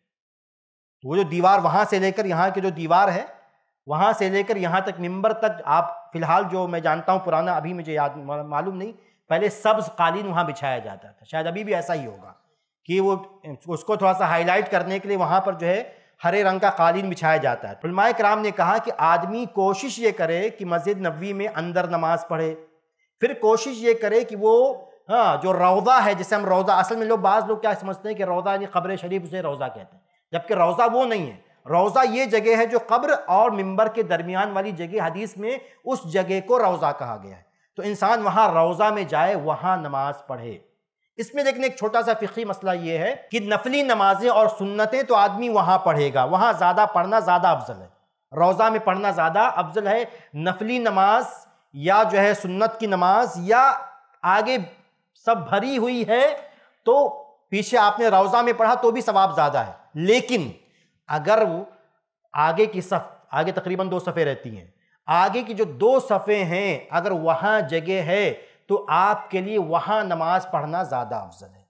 तो वो जो दीवार वहाँ से लेकर यहाँ की जो दीवार है वहाँ से लेकर यहाँ तक मिंबर तक आप फिलहाल जो मैं जानता हूँ पुराना अभी मुझे याद मालूम नहीं पहले सब्ज कालीन वहाँ बिछाया जाता था शायद अभी भी ऐसा ही होगा कि वो उसको थोड़ा सा हाईलाइट करने के लिए वहाँ पर जो है हरे रंग का कालीन बिछाया जाता है फुलमा कराम ने कहा कि आदमी कोशिश ये करे कि मस्जिद नबी में अंदर नमाज पढ़े फिर कोशिश ये करे कि वो हाँ जो रोज़ा है जिसे हम रोज़ा असल में लोग बाज़ लोग क्या समझते हैं कि रोज़ा यानी खबर शरीफ उसे रौज़ा कहते हैं जबकि रौज़ा वो नहीं है रौज़ा ये जगह है जो कब्र और मिंबर के दरमियान वाली जगह हदीस में उस जगह को रौज़ा कहा गया है तो इंसान वहाँ रौज़ा में जाए वहाँ नमाज पढ़े इसमें देखने एक छोटा सा फ़िकी मसला ये है कि नफली नमाजें और सुन्नतें तो आदमी वहाँ पढ़ेगा वहाँ ज़्यादा पढ़ना ज़्यादा अफजल है रोज़ा में पढ़ना ज़्यादा अफजल है नफली नमाज या जो है सुन्नत की नमाज या आगे सब भरी हुई है तो पीछे आपने रोजा में पढ़ा तो भी सवाब ज्यादा है लेकिन अगर वो आगे की सफ आगे तकरीबन दो सफ़े रहती हैं आगे की जो दो सफ़े हैं अगर वहाँ जगह है तो आपके लिए वहाँ नमाज पढ़ना ज़्यादा अफजल है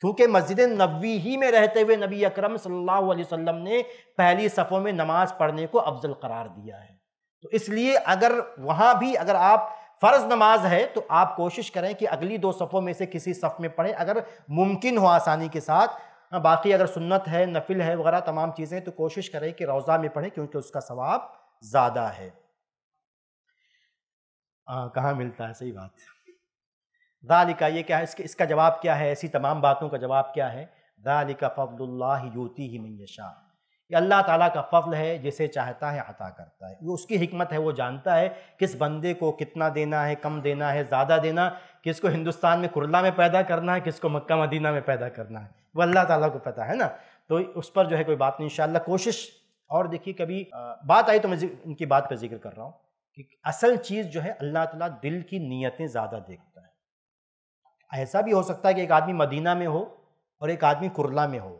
क्योंकि मस्जिद नबी ही में रहते हुए नबी अकरम सल्लल्लाहु अलैहि वसल्लम ने पहली सफ़ों में नमाज पढ़ने को अफजल करार दिया है तो इसलिए अगर वहाँ भी अगर आप फ़र्ज़ नमाज है तो आप कोशिश करें कि अगली दो सफ़ों में से किसी सफ़ में पढ़ें अगर मुमकिन हो आसानी के साथ हाँ, बाकी अगर सुन्नत है नफिल है वगैरह तमाम चीज़ें तो कोशिश करें कि रोज़ा में पढ़ें क्योंकि उसका सवाब ज़्यादा है कहाँ मिलता है सही बात दालिका ये क्या है इसके इसका जवाब क्या है ऐसी तमाम बातों का जवाब क्या है दालिका फ़बल्ला यूती ही मैशा कि अल्लाह ताला का फ़ल है जिसे चाहता है अता करता है वो उसकी हमत है वो जानता है किस बंदे को कितना देना है कम देना है ज़्यादा देना किसको हिंदुस्तान में कुरला में पैदा करना है किसको मक्का मदीना में पैदा करना है वो अल्लाह ताला को पता है ना तो उस पर जो है कोई बात नहीं इन कोशिश और देखिए कभी बात आई तो मैं इनकी बात पर जिक्र कर रहा हूँ कि असल चीज़ जो है अल्लाह ताला दिल की नीयतें ज़्यादा देखता है ऐसा भी हो सकता है कि एक आदमी मदीना में हो और एक आदमी कुरला में हो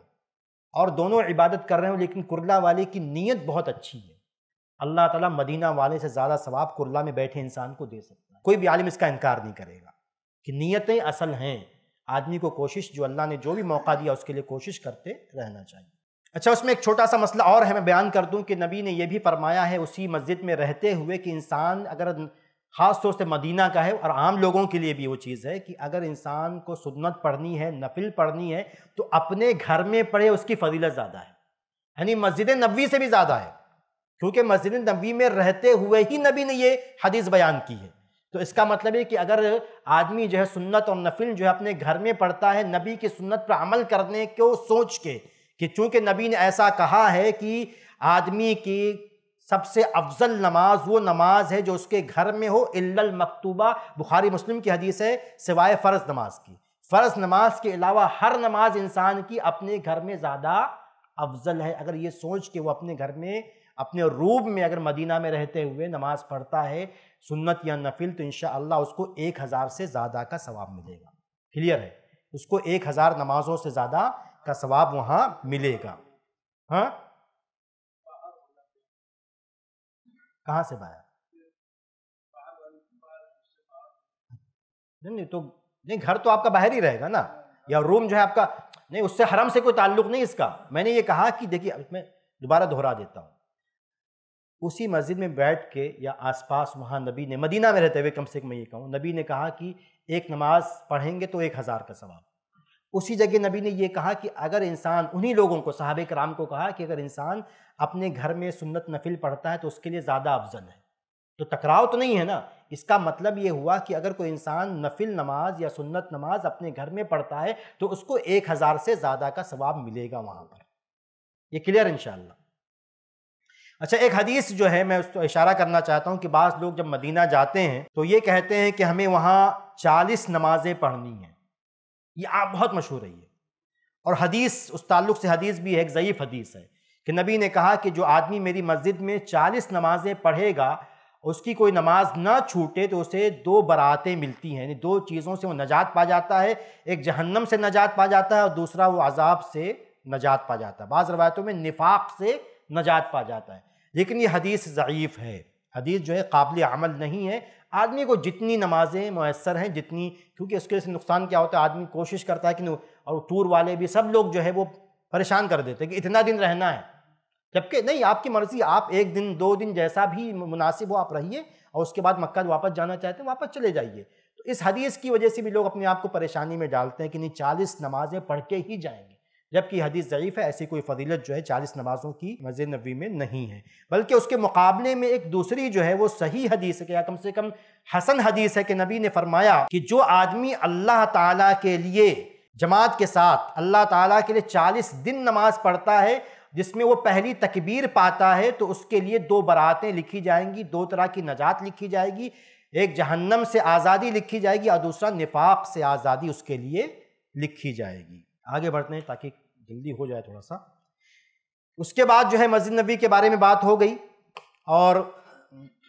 और दोनों इबादत कर रहे हो लेकिन कुरला वाले की नीयत बहुत अच्छी है अल्लाह ताला मदीना वाले से ज़्यादा सवाब कुरला में बैठे इंसान को दे सकता है कोई भी आलिम इसका इनकार नहीं करेगा कि नीयतें असल हैं आदमी को कोशिश जो अल्लाह ने जो भी मौका दिया उसके लिए कोशिश करते रहना चाहिए अच्छा उसमें एक छोटा सा मसला और है मैं बयान कर दूँ कि नबी ने यह भी फरमाया है उसी मस्जिद में रहते हुए कि इंसान अगर ख़ास तौर से मदीना का है और आम लोगों के लिए भी वो चीज़ है कि अगर इंसान को सुन्नत पढ़नी है नफिल पढ़नी है तो अपने घर में पढ़े उसकी फजीलत ज़्यादा है यानी मस्जिद नबी से भी ज़्यादा है क्योंकि मस्जिद नबी में रहते हुए ही नबी ने ये हदीस बयान की है तो इसका मतलब है कि अगर आदमी जो है सुन्नत और नफिल जो है अपने घर में पढ़ता है नबी की सुन्नत पर अमल करने को सोच के कि चूँकि नबी ने ऐसा कहा है कि आदमी की सबसे अफजल नमाज वो नमाज है जो उसके घर में हो इल्ल मकतूबा बुखारी मुस्लिम की हदीस है सिवाय फ़र्ज़ नमाज की फ़र्ज़ नमाज के अलावा हर नमाज इंसान की अपने घर में ज़्यादा अफजल है अगर ये सोच के वो अपने घर में अपने रूब में अगर मदीना में रहते हुए नमाज पढ़ता है सुन्नत या नफिल तो इन उसको एक हज़ार से ज़्यादा का सवाब मिलेगा क्लियर है उसको एक हज़ार नमाजों से ज़्यादा का सवाब वहाँ मिलेगा हाँ कहाँ से पाया नहीं नहीं तो नहीं घर तो आपका बाहर ही रहेगा ना या रूम जो है आपका नहीं उससे हरम से कोई ताल्लुक नहीं इसका मैंने ये कहा कि देखिए मैं दोबारा दोहरा देता हूँ उसी मस्जिद में बैठ के या आसपास वहाँ नबी ने मदीना में रहते हुए कम से कम मैं ये कहूँ नबी ने कहा कि एक नमाज पढ़ेंगे तो एक हज़ार का सवाब उसी जगह नबी ने यह कहा कि अगर इंसान उन्हीं लोगों को साहब कराम को कहा कि अगर इंसान अपने घर में सुन्नत नफिल पढ़ता है तो उसके लिए ज़्यादा अफजल है तो टकराव तो नहीं है ना इसका मतलब ये हुआ कि अगर कोई इंसान नफिल नमाज या सुन्नत नमाज अपने घर में पढ़ता है तो उसको एक हज़ार से ज़्यादा का सवाब मिलेगा वहाँ पर ये क्लियर इन अच्छा एक हदीस जो है मैं उसको तो इशारा करना चाहता हूँ कि बाज़ लोग जब मदीना जाते हैं तो ये कहते हैं कि हमें वहाँ चालीस नमाज़ें पढ़नी हैं ये आप बहुत मशहूर है ये और हदीस उस ताल्लुक से हदीस भी है एक ज़यीफ़ हदीस है कि नबी ने कहा कि जो आदमी मेरी मस्जिद में चालीस नमाजें पढ़ेगा उसकी कोई नमाज ना छूटे तो उसे दो बरातें मिलती हैं यानी दो चीज़ों से वो नजात पा जाता है एक जहन्नम से नजात पा जाता है और दूसरा वो अजाब से नजात पा जाता है बाज़ रवायतों में निफाक से नजात पा जाता है लेकिन ये हदीस ज़यीफ़ है हदीस जो है काबिल अमल नहीं है आदमी को जितनी नमाजें मैसर हैं जितनी क्योंकि उसके से नुकसान क्या होता है आदमी कोशिश करता है कि और टूर वाले भी सब लोग जो है वो परेशान कर देते कि इतना दिन रहना है जबकि नहीं आपकी मर्ज़ी आप एक दिन दो दिन जैसा भी मुनासिब हो आप रहिए और उसके बाद मक्का वापस जाना चाहते हैं वापस चले जाइए तो इस हदीस की वजह से भी लोग अपने आप को परेशानी में डालते हैं कि नहीं चालीस नमाज़ें पढ़ के ही जाएंगे जबकि हदीस ज़यीफ़ है ऐसी कोई फजीलत जो है चालीस नमाज़ों की मस्जिद नबी में नहीं है बल्कि उसके मुकाबले में एक दूसरी जो है वो सही हदीस है कि या कम से कम हसन हदीस है कि नबी ने फरमाया कि जो आदमी अल्लाह ताला के लिए जमात के साथ अल्लाह ताला के लिए चालीस दिन नमाज पढ़ता है जिसमें वो पहली तकबीर पाता है तो उसके लिए दो बरातें लिखी जाएंगी दो तरह की नजात लिखी जाएगी एक जहन्नम से आज़ादी लिखी जाएगी और दूसरा निफाक से आज़ादी उसके लिए लिखी जाएगी आगे बढ़ते हैं ताकि जल्दी हो जाए थोड़ा सा उसके बाद जो है मस्जिद नबी के बारे में बात हो गई और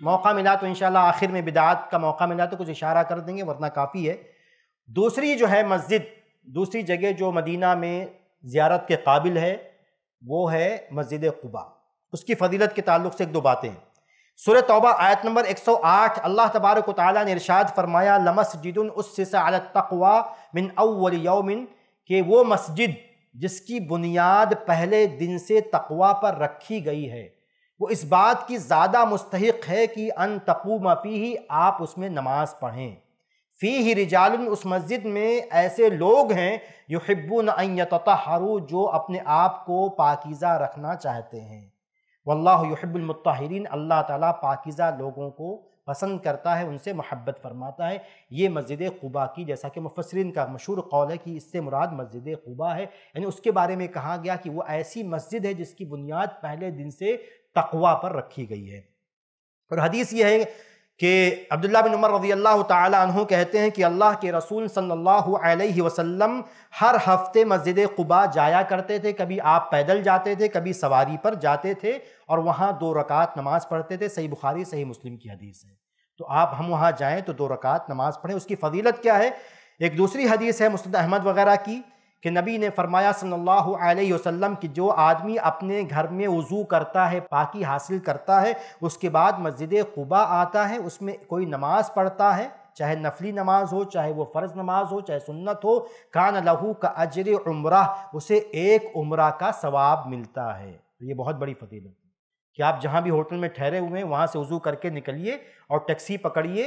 मौका मिला तो इन आखिर में बिदात का मौका मिला तो कुछ इशारा कर देंगे वरना काफ़ी है दूसरी जो है मस्जिद दूसरी जगह जो मदीना में ज़्यारत के काबिल है वो है मस्जिद कुबा उसकी फजीलत के ताल्लुक से एक दो बातें सुर तौबा आयत नंबर 108 अल्लाह तबारक ताली ने इरशाद फरमाया लमस जिदन उसवा मिन अव्वल यौमिन के वो मस्जिद जिसकी बुनियाद पहले दिन से तकवा पर रखी गई है वो इस बात की ज़्यादा मुस्तक है कि अन तकू मफ़ी ही आप उसमें नमाज पढ़ें फ़ी ही रिजाल उस मस्जिद में ऐसे लोग हैं जो हिब्बुन अयतहरू जो अपने आप को पाकिज़ा रखना चाहते हैं वल्लाबुलमतरीन अल्लाह ताली पाकिज़ा लोगों को पसंद करता है उनसे मोहब्बत फरमाता है ये मस्जिद खुबा की जैसा कि मुफसरिन का मशहूर कौल है कि इससे मुराद मस्जिद खुबा है यानी उसके बारे में कहा गया कि वो ऐसी मस्जिद है जिसकी बुनियाद पहले दिन से तकवा पर रखी गई है और हदीस ये है कि अब्दुल्ला बिन उमर रजी अल्लाह तहु कहते हैं कि अल्लाह के रसूल सल्लल्लाहु अलैहि वसल्लम हर हफ्ते मस्जिद कुबा जाया करते थे कभी आप पैदल जाते थे कभी सवारी पर जाते थे और वहाँ दो रकात नमाज़ पढ़ते थे सही बुखारी सही मुस्लिम की हदीस है तो आप हम वहाँ जाएँ तो दो रकात नमाज़ पढ़ें उसकी फजीलत क्या है एक दूसरी हदीस है मुस्त अहमद वगैरह की कि नबी ने फरमाया सल्लल्लाहु अलैहि वसल्लम कि जो आदमी अपने घर में वज़ू करता है पाकि हासिल करता है उसके बाद मस्जिद कुबा आता है उसमें कोई नमाज़ पढ़ता है चाहे नफली नमाज हो चाहे वो फ़र्ज़ नमाज हो चाहे सुन्नत हो कान लहू का अजर उम्र उसे एक उम्र का सवाब मिलता है तो ये बहुत बड़ी फतीलत कि आप जहाँ भी होटल में ठहरे हुए हैं वहाँ से वज़ू करके निकलिए और टैक्सी पकड़िए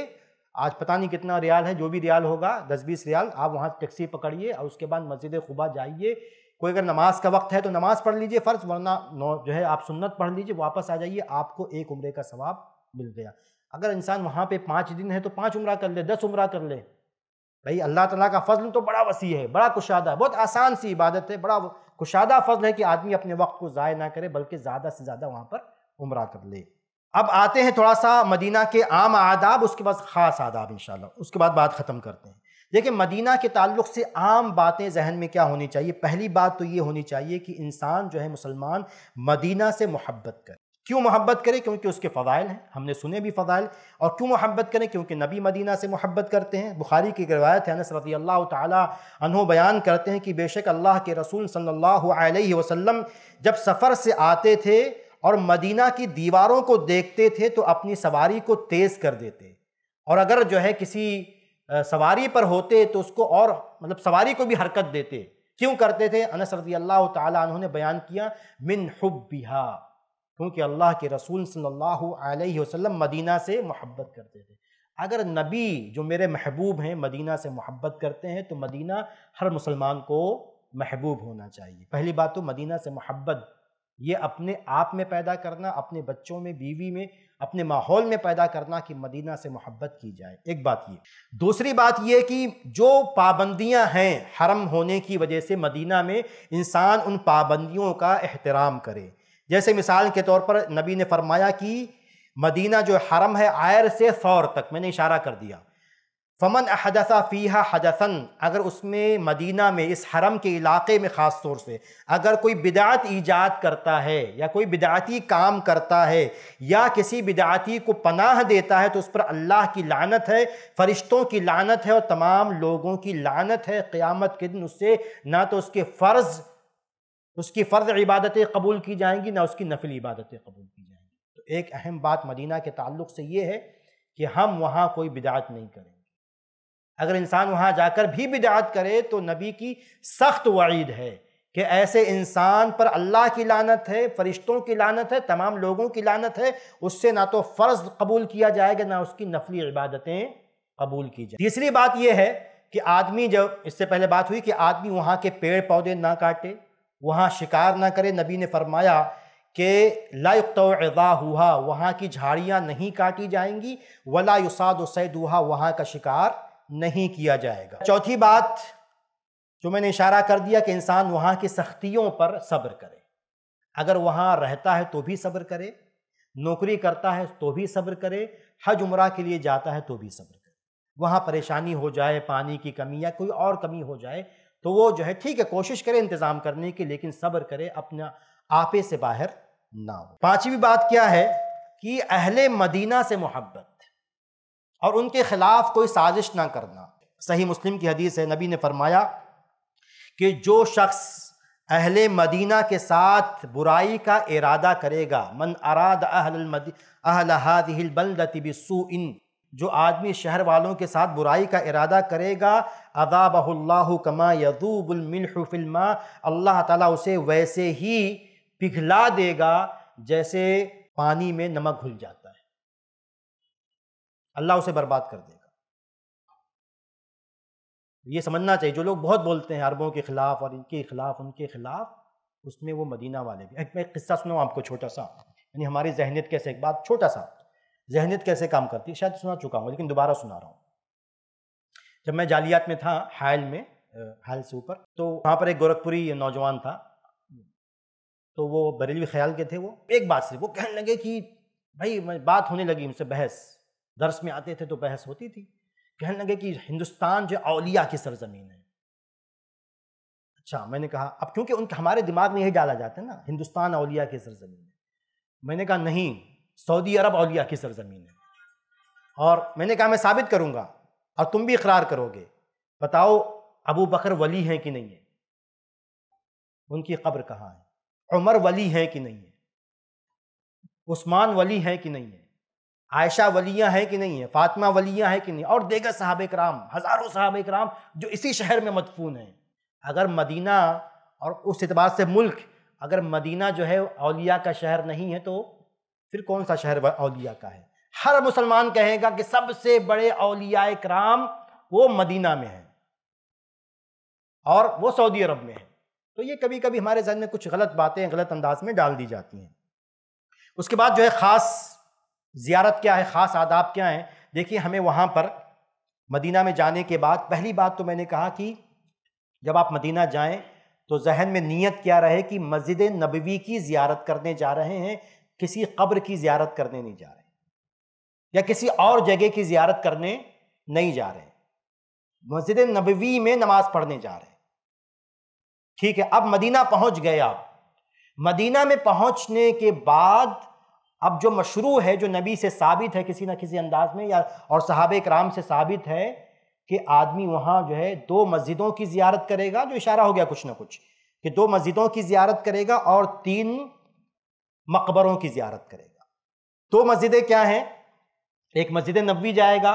आज पता नहीं कितना रियाल है जो भी रियाल होगा दस बीस रियाल आप वहाँ टैक्सी पकड़िए और उसके बाद मस्जिद खुबा जाइए कोई अगर नमाज का वक्त है तो नमाज पढ़ लीजिए फ़र्ज वरना नौ जो है आप सुन्नत पढ़ लीजिए वापस आ जाइए आपको एक उम्र का सवाब मिल गया अगर इंसान वहाँ पे पाँच दिन है तो पाँच उम्र कर ले दस उम्र कर ले भाई अल्लाह तला का फजल तो बड़ा वसी है बड़ा कुशादा है बहुत आसान सी इबादत है बड़ा कुशादा फजल है कि आदमी अपने वक्त को ज़ाय ना करे बल्कि ज़्यादा से ज़्यादा वहाँ पर उम्र कर ले अब आते हैं थोड़ा सा मदीना के आम आदाब उसके बाद ख़ास आदाब इन उसके बाद बात ख़त्म करते हैं देखिए मदीना के ताल्लुक से आम बातें जहन में क्या होनी चाहिए पहली बात तो ये होनी चाहिए कि इंसान जो है मुसलमान मदीना से मोहब्बत करे क्यों मोहब्बत करे क्योंकि उसके फ़ज़ाइल हैं हमने सुने भी फ़ज़ाइल और क्यों मोहब्बत करें क्योंकि नबी मदीना से मोहब्बत करते हैं बुखारी की रवायत है अनस रदी अल्लाह तहों बयान करते हैं कि बेशक अल्लाह के रसूल सल्ला वसम जब सफ़र से आते थे और मदीना की दीवारों को देखते थे तो अपनी सवारी को तेज़ कर देते और अगर जो है किसी सवारी पर होते तो उसको और मतलब सवारी को भी हरकत देते क्यों करते थे अनस रजी अल्लाह तु ने बयान किया मिन हब्बिहा क्योंकि अल्लाह के रसूल सल्लल्लाहु अलैहि वसल्लम मदीना से मोहब्बत करते थे अगर नबी जो मेरे महबूब हैं मदीना से मोहब्बत करते हैं तो मदीना हर मुसलमान को महबूब होना चाहिए पहली बात तो मदीना से मोहब्बत ये अपने आप में पैदा करना अपने बच्चों में बीवी में अपने माहौल में पैदा करना कि मदीना से मोहब्बत की जाए एक बात ये दूसरी बात ये कि जो पाबंदियां हैं हरम होने की वजह से मदीना में इंसान उन पाबंदियों का एहतराम करे जैसे मिसाल के तौर पर नबी ने फरमाया कि मदीना जो हरम है आयर से सौर तक मैंने इशारा कर दिया फमन अहदसा फ़ीहा हदसन अगर उसमें मदीना में इस हरम के इलाके में ख़ास तौर से अगर कोई बिदात ईजाद करता है या कोई बिदाती काम करता है या किसी बिदाती को पनाह देता है तो उस पर अल्लाह की लानत है फ़रिश्तों की लानत है और तमाम लोगों की लानत है क़्यामत के दिन उससे ना तो उसके फ़र्ज़ उसकी फ़र्ज़ इबादतें कबूल की जाएंगी ना उसकी नफिल इबादतें कबूल की जाएंगी तो एक अहम बात मदीना के ताल्लुक से ये है कि हम वहाँ कोई बिदात नहीं करें अगर इंसान वहाँ जाकर भी बिदात करे तो नबी की सख्त वईद है कि ऐसे इंसान पर अल्लाह की लानत है फरिश्तों की लानत है तमाम लोगों की लानत है उससे ना तो फ़र्ज़ कबूल किया जाएगा ना उसकी नफली इबादतें कबूल की जाए तीसरी बात यह है कि आदमी जब इससे पहले बात हुई कि आदमी वहाँ के पेड़ पौधे ना काटे वहाँ शिकार ना करे नबी ने फरमाया कि लायुक्तवा हुआ वहाँ की झाड़ियाँ नहीं काटी जाएंगी वला युसाद उसैदुहा वहाँ का शिकार नहीं किया जाएगा चौथी बात जो मैंने इशारा कर दिया कि इंसान वहां की सख्तियों पर सब्र करे अगर वहां रहता है तो भी सब्र करे नौकरी करता है तो भी सब्र करे हज उमरा के लिए जाता है तो भी सब्र करे वहां परेशानी हो जाए पानी की कमी या कोई और कमी हो जाए तो वो जो है ठीक है कोशिश करे इंतज़ाम करने की लेकिन सब्र करे अपना आपे से बाहर ना हो पांचवी बात क्या है कि अहले मदीना से मोहब्बत और उनके खिलाफ कोई साजिश ना करना सही मुस्लिम की हदीस है नबी ने फरमाया कि जो शख्स अहल मदीना के साथ बुराई का इरादा करेगा मन अराद अहलबलतबिसू इन जो आदमी शहर वालों के साथ बुराई का इरादा करेगा अदाबल्ला कमा यदूबुलमिलफ़िल्मा अल्लाह ताला उसे वैसे ही पिघला देगा जैसे पानी में नमक घुल जाता अल्लाह उसे बर्बाद कर देगा तो ये समझना चाहिए जो लोग बहुत बोलते हैं अरबों के खिलाफ और इनके खिलाफ उनके खिलाफ उसमें वो मदीना वाले भी एक मैं किस्सा सुनाऊँ आपको छोटा सा यानी हमारी जहनीत कैसे एक बात छोटा सा जहनीत कैसे काम करती है शायद सुना चुका हूँ लेकिन दोबारा सुना रहा हूँ जब मैं जालियात में था हायल में हायल से ऊपर तो वहाँ पर एक गोरखपुरी नौजवान था तो वो बरेलवी ख्याल के थे वो एक बात से वो कहने लगे कि भाई बात होने लगी उनसे बहस दर्स में आते थे तो बहस होती थी कहने लगे कि हिंदुस्तान जो अलिया की सरजमीन है अच्छा मैंने कहा अब क्योंकि उनके हमारे दिमाग में यही डाला जाता है ना हिंदुस्तान अलिया की सरजमीन है मैंने कहा नहीं सऊदी अरब अलिया की सरजमीन है और मैंने कहा मैं साबित करूंगा और तुम भी इकरार करोगे बताओ अबू बकर वली हैं कि नहीं है उनकी कब्र कहाँ है उमर वली हैं कि नहीं है उस्मान वली हैं कि नहीं है आयशा वलिया है कि नहीं है फातिमा वलिया है कि नहीं और देगा साहब कराम हज़ारों साहब कराम जो इसी शहर में मदफून हैं अगर मदीना और उस एतबार से मुल्क अगर मदीना जो है अलिया का शहर नहीं है तो फिर कौन सा शहर अलिया का है हर मुसलमान कहेगा कि सबसे बड़े अलिया कराम वो मदीना में है और वो सऊदी अरब में है तो ये कभी कभी हमारे जहन में कुछ गलत बातें गलत अंदाज में डाल दी जाती हैं उसके बाद जो है ख़ास ज़ियारत क्या है ख़ास आदाब क्या हैं देखिए हमें वहाँ पर मदीना में जाने के बाद पहली बात तो मैंने कहा कि जब आप मदीना जाएं तो जहन में नीयत क्या रहे कि मस्जिद नबवी की ज़ियारत करने जा रहे हैं किसी कब्र की ज़ियारत करने नहीं जा रहे या किसी और जगह की ज़ियारत करने नहीं जा रहे मस्जिद नबवी में नमाज़ पढ़ने जा रहे हैं ठीक है अब मदीना पहुंच गए आप मदीना में पहुंचने के बाद अब जो मशरू है जो नबी से साबित है किसी न किसी अंदाज में या और साहब कराम से साबित है कि आदमी वहाँ जो है दो मस्जिदों की जियारत करेगा जो इशारा हो गया कुछ ना कुछ कि दो मस्जिदों की ज्यारत करेगा और तीन मकबरों की ज्यारत करेगा दो मस्जिदें क्या हैं एक मस्जिद नबी जाएगा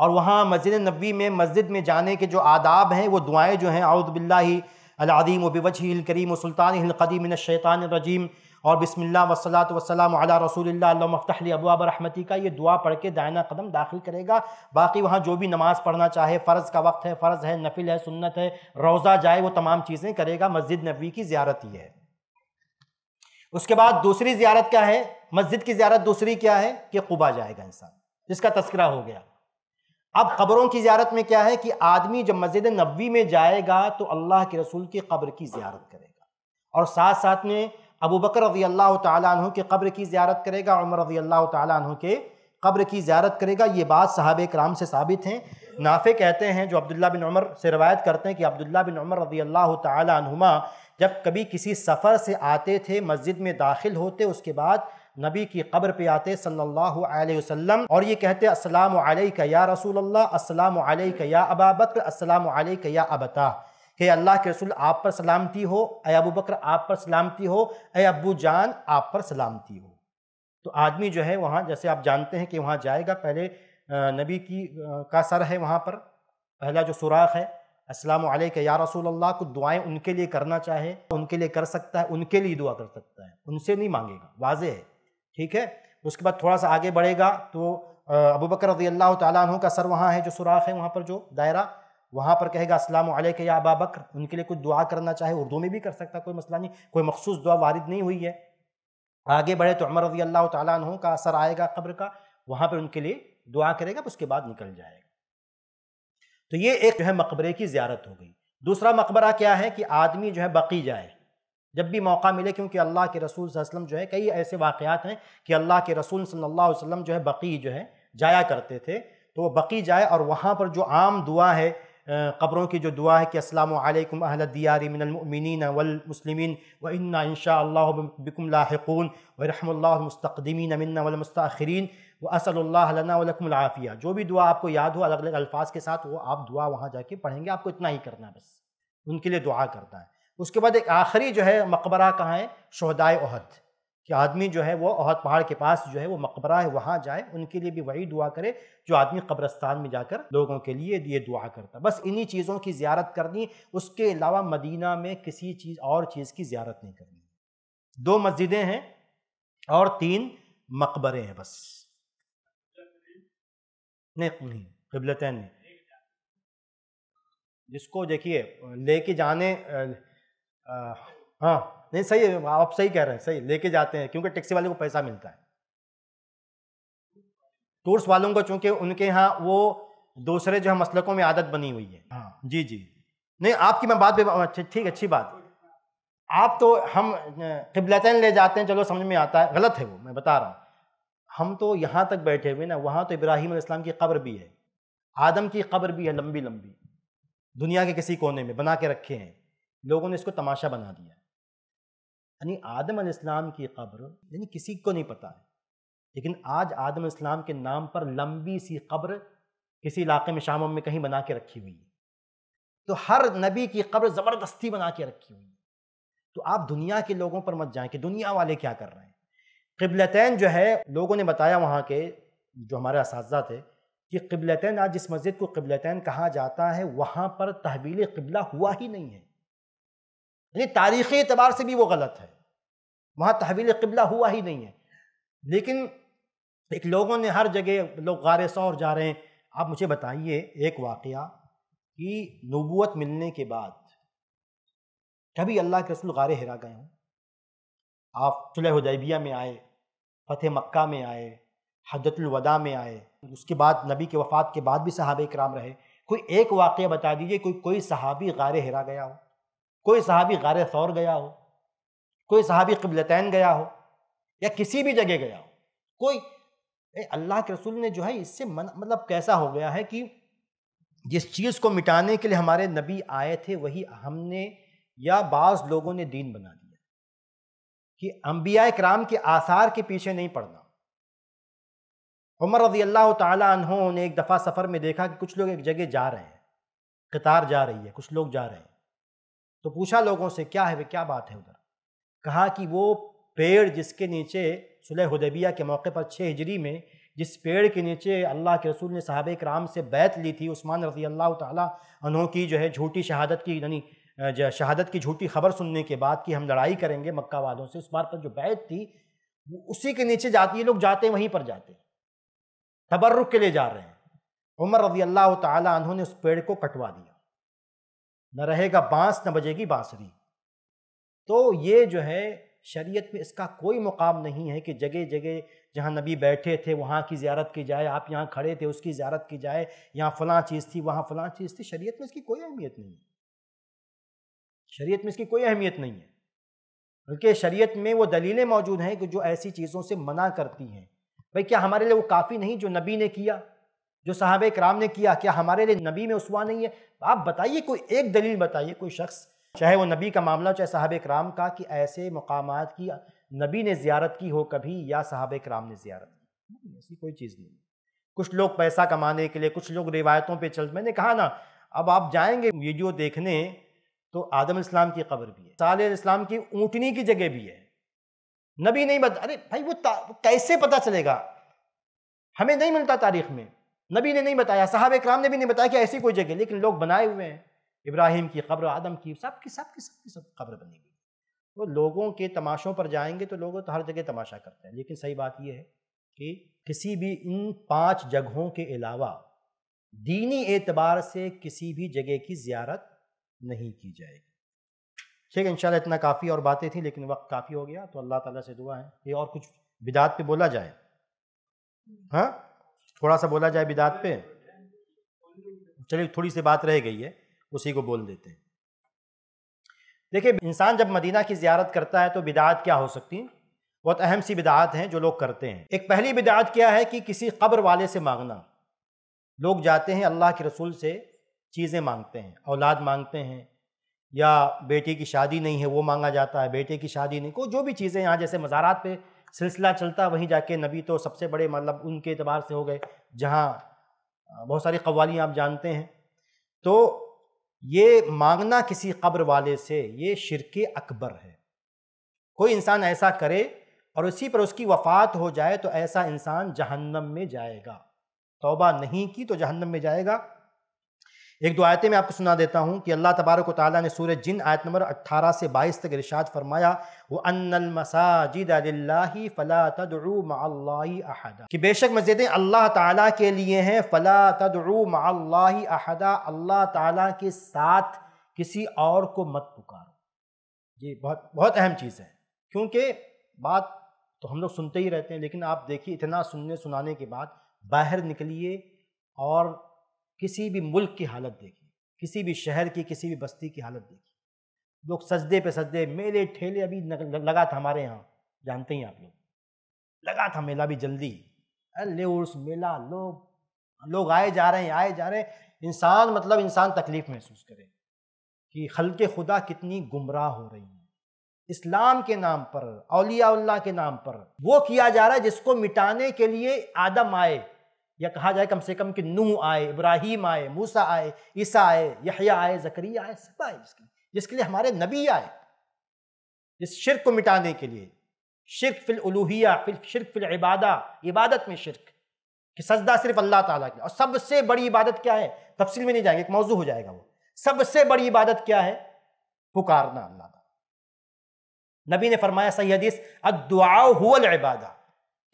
और वहाँ मस्जिद नबी में मस्जिद में जाने के जो आदाब हैं वो दुआएं जो हैं आउदबिल्लादीम वबीवज करीम सुल्तान हिलकदीम शैतान रजीम और बिसमिल्ला वसलात वसलाम अला रसूल अबूब रहमती का ये दुआ पढ़ के दायना कदम दाखिल करेगा बाकी वहाँ जो भी नमाज़ पढ़ना चाहे फ़र्ज़ का वक्त है फ़र्ज़ है नफिल है सुन्नत है रोज़ा जाए वो तमाम चीज़ें करेगा मस्जिद नबी की ज्यारत ही है उसके बाद दूसरी ज्यारत क्या है मस्जिद की ज्यारत दूसरी क्या है कि कुबा जाएगा इंसान जिसका तस्करा हो गया अब कब्रों की ज्यारत में क्या है कि आदमी जब मस्जिद नबी में जाएगा तो अल्लाह के रसूल की कब्र की ज्यारत करेगा और साथ साथ में अबू बकर रजी अल्लाह तु के कब्र की ज्यारत करेगा उमर रजी अल्लाह तु के कब्र की ज्यारत करेगा ये बात साहब कराम से साबित हैं नाफे कहते हैं जो अब्दुल्ला बिन उमर से रवायत करते हैं कि अब्दुल्ला बिन उमर रजी अल्लाह तुमा जब कभी किसी सफ़र से आते थे मस्जिद में दाखिल होते उसके बाद नबी की कब्र पे आते सल्लल्लाहु अलैहि वसल्लम और ये कहते असलम का या रसूल अल्लाह अस्सलाम वालेक या अबा बकर अस्सलाम वालेक या अबता हे अल्लाह के रसूल आप पर सलामती हो अय अबू बकर आप पर सलामती हो अय अबू जान आप पर सलामती हो तो आदमी जो है वहाँ जैसे आप जानते हैं कि वहाँ जाएगा पहले नबी की का सर है वहाँ पर पहला जो सुराख है अस्सलाम वालेकुम या रसूल अल्लाह को दुआएं उनके लिए करना चाहे उनके लिए कर सकता है उनके लिए दुआ कर सकता है उनसे नहीं मांगेगा वाजे है ठीक है उसके बाद थोड़ा सा आगे बढ़ेगा तो अबू बकर रजी अल्लाह तु का सर वहाँ है जो सुराख है वहाँ पर जो दायरा वहाँ पर कहेगा असलम या अबा बकर उनके लिए कुछ दुआ करना चाहे उर्दू में भी कर सकता कोई मसला नहीं कोई मखसूस दुआ वारिद नहीं हुई है आगे बढ़े तो अमर रजी अल्लाह तहों का असर आएगा कब्र का वहाँ पर उनके लिए दुआ करेगा तो उसके बाद निकल जाएगा तो ये एक जो है मकबरे की ज्यारत हो गई दूसरा मकबरा क्या है कि आदमी जो है बकी जाए जब भी मौका मिले क्योंकि अल्लाह के रसूल वसल्लम जो है कई ऐसे वाक़ात हैं कि अल्लाह के रसूल सल्लल्लाहु अलैहि वसल्लम जो है बकी जो है जाया करते थे तो वो बकी जाए और वहाँ पर जो आम दुआ है कब्रों की जो दुआ है कि असलम अहल दियारी मिनमिन वलमसलिमिन व इन्ना इनशा बिकुम लाहकून वरहमल्लामस्तकदमिन व असल्लाफ़िया जो भी दुआ आपको याद हो अलग अलग अल्फाज के साथ वो आप दुआ वहाँ जाके पढ़ेंगे आपको इतना ही करना है बस उनके लिए दुआ करना है उसके बाद एक आखिरी जो है मकबरा कहाँ है शहदाय अहद कि आदमी जो है वो अहद पहाड़ के पास जो है वो मकबरा है वहाँ जाए उनके लिए भी वही दुआ करे जो आदमी कब्रस्तान में जाकर लोगों के लिए ये दुआ करता बस इन्हीं चीज़ों की ज्यारत करनी उसके अलावा मदीना में किसी चीज़ और चीज़ की ज्यारत नहीं करनी दो मस्जिदें हैं और तीन मकबरे हैं बस नहीं कबलत नहीं जिसको देखिए लेके जाने आ, आ, हाँ नहीं सही है आप सही कह रहे हैं सही लेके जाते हैं क्योंकि टैक्सी वाले को पैसा मिलता है टूर्स वालों को चूंकि उनके यहाँ वो दूसरे जो है मसलकों में आदत बनी हुई है हाँ। जी जी नहीं आपकी मैं बात भी ठीक अच्छी बात आप तो हम किबलतन ले जाते हैं चलो समझ में आता है गलत है वो मैं बता रहा हूँ हम तो यहाँ तक बैठे हुए ना वहाँ तो इब्राहिम इस्लाम की कब्र भी है आदम की कब्र भी है लंबी लंबी दुनिया के किसी कोने में बना के रखे हैं लोगों ने इसको तमाशा बना दिया यानी आदम इस्लाम की कब्र यानी किसी को नहीं पता है लेकिन आज आदम इस्लाम के नाम पर लंबी सी कब्र किसी इलाके में शाम में कहीं बना के रखी हुई है तो हर नबी की कब्र ज़बरदस्ती बना के रखी हुई है तो आप दुनिया के लोगों पर मत जाएं कि दुनिया वाले क्या कर रहे हैं कबलतैन जो है लोगों ने बताया वहाँ के जो हमारे इस थे कि किबलतैन आज जिस मस्जिद को कबलतैन कहा जाता है वहाँ पर तहवील कबला हुआ ही नहीं है यानी तारीख़ी एतबार से भी वो गलत है वहाँ तहवील कबला हुआ ही नहीं है लेकिन एक लोगों ने हर जगह लोग गार सौर जा रहे हैं आप मुझे बताइए एक वाक़ कि नबूत मिलने के बाद कभी अल्लाह के रसूल गार हिरा गए हों आप सुलहदैबिया में आए फ़तेह मक्का में आए हजरतुलवदा में आए उसके बाद नबी के वफ़ात के बाद भी सहाब कराम रहे कोई एक वाक़ बता दीजिए कोई कोई सहाबी गार हिरा गया हो कोई साहबी गार सौर गया हो कोई साहबी कबलतैन गया हो या किसी भी जगह गया हो कोई अल्लाह के रसूल ने जो है इससे मन मतलब कैसा हो गया है कि जिस चीज़ को मिटाने के लिए हमारे नबी आए थे वही हमने या बाज़ लोगों ने दीन बना दिया कि अम्बिया कराम के आसार के पीछे नहीं पड़ना उमर रजी अल्लाह तहों ने एक दफ़ा सफ़र में देखा कि कुछ लोग एक जगह जा रहे हैं कतार जा रही है कुछ लोग जा रहे हैं तो पूछा लोगों से क्या है वे क्या बात है उधर कहा कि वो पेड़ जिसके नीचे सुलह हदबिया के मौके पर छः हिजरी में जिस पेड़ के नीचे अल्लाह के रसूल ने साहब कराम से बैत ली थी उस्मान रजी अल्लाह तहों की जो है झूठी शहादत की यानी शहादत की झूठी खबर सुनने के बाद कि हम लड़ाई करेंगे मक्का वालों से उस बार पर जो बैत थी वो उसी के नीचे जाती है लोग जाते हैं वहीं पर जाते हैं तबर्रुक के लिए जा रहे हैं उमर रजी अल्लाह तहों ने उस पेड़ को कटवा दिया न रहेगा बांस न बजेगी बांसुरी तो ये जो है शरीयत में इसका कोई मुकाम नहीं है कि जगह जगह जहाँ नबी बैठे थे वहाँ की ज्यारत की जाए आप यहाँ खड़े थे उसकी ज्यारत की जाए यहाँ फ़लाँ चीज़ थी वहाँ फ़लाँ चीज़ थी शरीयत में इसकी कोई अहमियत नहीं है शरीयत में इसकी कोई अहमियत नहीं है बल्कि शरीयत में वो दलीलें मौजूद हैं कि जो ऐसी चीज़ों से मना करती हैं भाई क्या हमारे लिए वो काफ़ी नहीं जो नबी ने किया जो साहब कराम ने किया क्या हमारे लिए नबी में उसवा नहीं है आप बताइए कोई एक दलील बताइए कोई शख्स चाहे वो नबी का मामला चाहे साहब कराम का कि ऐसे मकाम की नबी ने ज़्यारत की हो कभी या साहब कराम ने ज़्यारत की ऐसी कोई चीज़ नहीं कुछ लोग पैसा कमाने के लिए कुछ लोग रिवायतों पर चल मैंने कहा ना अब आप जाएंगे वीडियो देखने तो आदम इस्लाम की कब्र भी है साल इस्लाम की ऊँटनी की जगह भी है नबी नहीं बता अरे भाई वो कैसे पता चलेगा हमें नहीं मिलता तारीख में नबी ने नहीं बताया साहब कराम ने भी नहीं बताया कि ऐसी कोई जगह लेकिन लोग बनाए हुए हैं इब्राहिम की खबर आदम की सब की सब की सब की सब खबर बनी हुई तो लोगों के तमाशों पर जाएंगे तो लोगों तो हर जगह तमाशा करते हैं लेकिन सही बात यह है कि किसी भी इन पांच जगहों के अलावा दीनी एतबार से किसी भी जगह की ज्यारत नहीं की जाएगी ठीक है इनशाला इतना काफ़ी और बातें थी लेकिन वक्त काफ़ी हो गया तो अल्लाह ताला से दुआ है कि और कुछ बिदात पे बोला जाए हाँ थोड़ा सा बोला जाए बिदात पे चलिए थोड़ी सी बात रह गई है उसी को बोल देते हैं देखिए इंसान जब मदीना की जियारत करता है तो बिदात क्या हो सकती है बहुत अहम सी बिदात हैं जो लोग करते हैं एक पहली बिदात क्या है कि किसी कब्र वाले से मांगना लोग जाते हैं अल्लाह के रसूल से चीज़ें मांगते हैं औलाद मांगते हैं या बेटे की शादी नहीं है वो मांगा जाता है बेटे की शादी नहीं को जो भी चीज़ें यहाँ जैसे मज़ारात पे सिलसिला चलता वहीं जाके नबी तो सबसे बड़े मतलब उनके अतबार से हो गए जहाँ बहुत सारी कवालियाँ आप जानते हैं तो ये मांगना किसी कब्र वाले से ये शिरक अकबर है कोई इंसान ऐसा करे और उसी पर उसकी वफात हो जाए तो ऐसा इंसान जहन्नम में जाएगा तौबा नहीं की तो जहन्नम में जाएगा एक दो आयतें मैं आपको सुना देता हूँ कि अल्लाह तबारक ताली ने सूर्य जिन आयत नंबर अट्ठारह से बाईस तक रिशाद फरमाया वो अनल मसाजिद अहदा कि बेशक मस्जिदें अल्लाह ताला के लिए हैं फ़ला तदरू अहदा अल्लाह ताला के साथ किसी और को मत पुकारो ये बहुत बहुत अहम चीज़ है क्योंकि बात तो हम लोग सुनते ही रहते हैं लेकिन आप देखिए इतना सुनने सुनाने के बाद बाहर निकलिए और किसी भी मुल्क की हालत देखी किसी भी शहर की किसी भी बस्ती की हालत देखी लोग सजदे पे सजदे मेले ठेले अभी लगा था हमारे यहाँ जानते ही आप लोग लगा था मेला भी जल्दी अरे उर्स मेला लोग लोग आए जा रहे हैं आए जा रहे हैं इंसान मतलब इंसान तकलीफ महसूस करे कि खल के खुदा कितनी गुमराह हो रही है इस्लाम के नाम पर अलियाल्ला के नाम पर वो किया जा रहा है जिसको मिटाने के लिए आदम आए या कहा जाए कम से कम कि नू आए इब्राहिम आए मूसा आए ईसा आए यहिया आए जकरिया आए सब आए जिसके जिसके लिए हमारे नबी आए इस शिरक को मिटाने के लिए शिरक फिल उलूहिया फिल शिरक फिल इबादा इबादत में शिरक कि सजदा सिर्फ अल्लाह ताला की और सबसे बड़ी इबादत क्या है तफसील में नहीं जाएंगे एक मौजू हो जाएगा वो सबसे बड़ी इबादत क्या है पुकारना अल्लाह नबी ने फरमाया सही हदीस अदुआ हुआ इबादा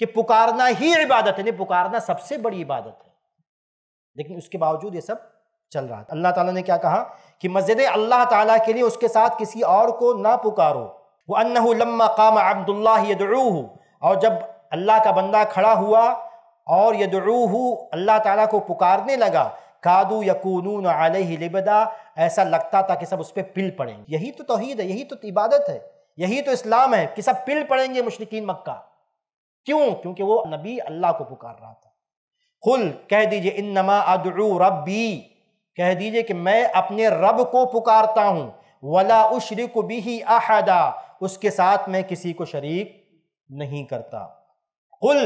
कि पुकारना ही इबादत है नहीं पुकारना सबसे बड़ी इबादत है लेकिन उसके बावजूद ये सब चल रहा था अल्लाह ताला ने क्या कहा कि मस्जिद अल्लाह ताला के लिए उसके साथ किसी और को ना पुकारो वो अन्न लम्मा काम अब्दुल्लाह यदरूह और जब अल्लाह का बंदा खड़ा हुआ और यदरूह अल्लाह ताला को पुकारने लगा कादू यकूनून आलही लिबदा ऐसा लगता था कि सब उस पर पिल पड़ेंगे यही तो तोहहीद है यही तो इबादत है यही तो इस्लाम है कि सब पिल पड़ेंगे मुशरकिन मक्का क्यों क्योंकि वो नबी अल्लाह को पुकार रहा था खुल कह दीजिए इन नमा अदरू रबी कह दीजिए कि मैं अपने रब को पुकारता हूँ वला उशरक भी ही अहदा उसके साथ मैं किसी को शरीक नहीं करता खुल